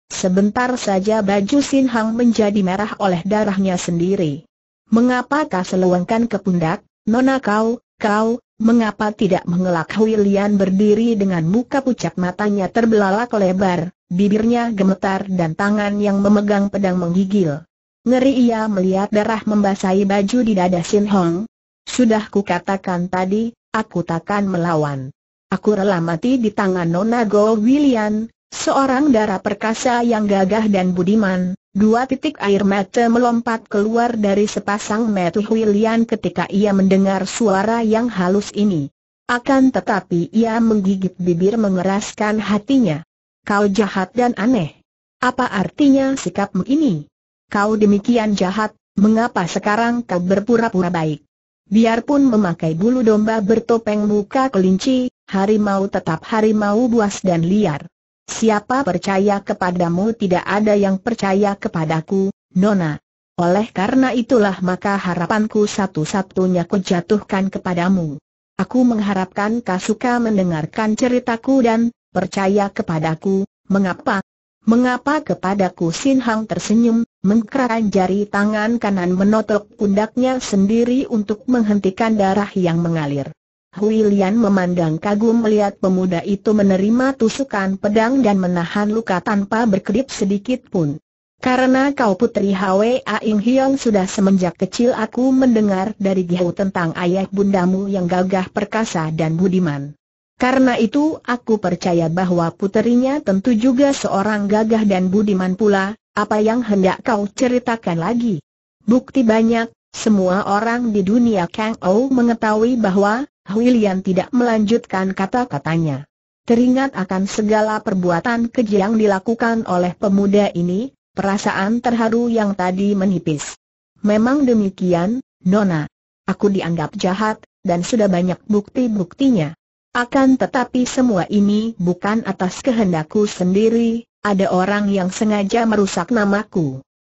Sebentar saja baju Sin Hang menjadi merah oleh darahnya sendiri. Mengapakah seluangkan ke pundak, Nona kau, kau, mengapa tidak mengelak Hui berdiri dengan muka pucat matanya terbelalak lebar, bibirnya gemetar dan tangan yang memegang pedang menggigil. Ngeri ia melihat darah membasahi baju di dada Sin Hong, sudah kukatakan tadi, aku takkan melawan. Aku rela mati di tangan Nona Go William, seorang darah perkasa yang gagah dan budiman. Dua titik air mata melompat keluar dari sepasang mata William ketika ia mendengar suara yang halus ini. Akan tetapi ia menggigit bibir mengeraskan hatinya. Kau jahat dan aneh. Apa artinya sikapmu ini? Kau demikian jahat, mengapa sekarang kau berpura-pura baik? Biarpun memakai bulu domba bertopeng muka kelinci, harimau tetap harimau buas dan liar. Siapa percaya kepadamu tidak ada yang percaya kepadaku, Nona. Oleh karena itulah maka harapanku satu-satunya kujatuhkan kepadamu. Aku mengharapkan kau suka mendengarkan ceritaku dan percaya kepadaku, mengapa Mengapa kepadaku Sin Hang tersenyum, mengkerahkan jari tangan kanan menotok pundaknya sendiri untuk menghentikan darah yang mengalir. Hui Lian memandang kagum melihat pemuda itu menerima tusukan pedang dan menahan luka tanpa berkedip sedikit pun. Karena kau putri Hwa Aing Hiong sudah semenjak kecil aku mendengar dari Gihau tentang ayah bundamu yang gagah perkasa dan budiman. Karena itu aku percaya bahwa puterinya tentu juga seorang gagah dan budiman pula, apa yang hendak kau ceritakan lagi? Bukti banyak, semua orang di dunia Kang Ou mengetahui bahwa William tidak melanjutkan kata-katanya. Teringat akan segala perbuatan keji yang dilakukan oleh pemuda ini, perasaan terharu yang tadi menipis. Memang demikian, Nona. Aku dianggap jahat, dan sudah banyak bukti-buktinya. Akan tetapi semua ini bukan atas kehendakku sendiri, ada orang yang sengaja merusak namaku.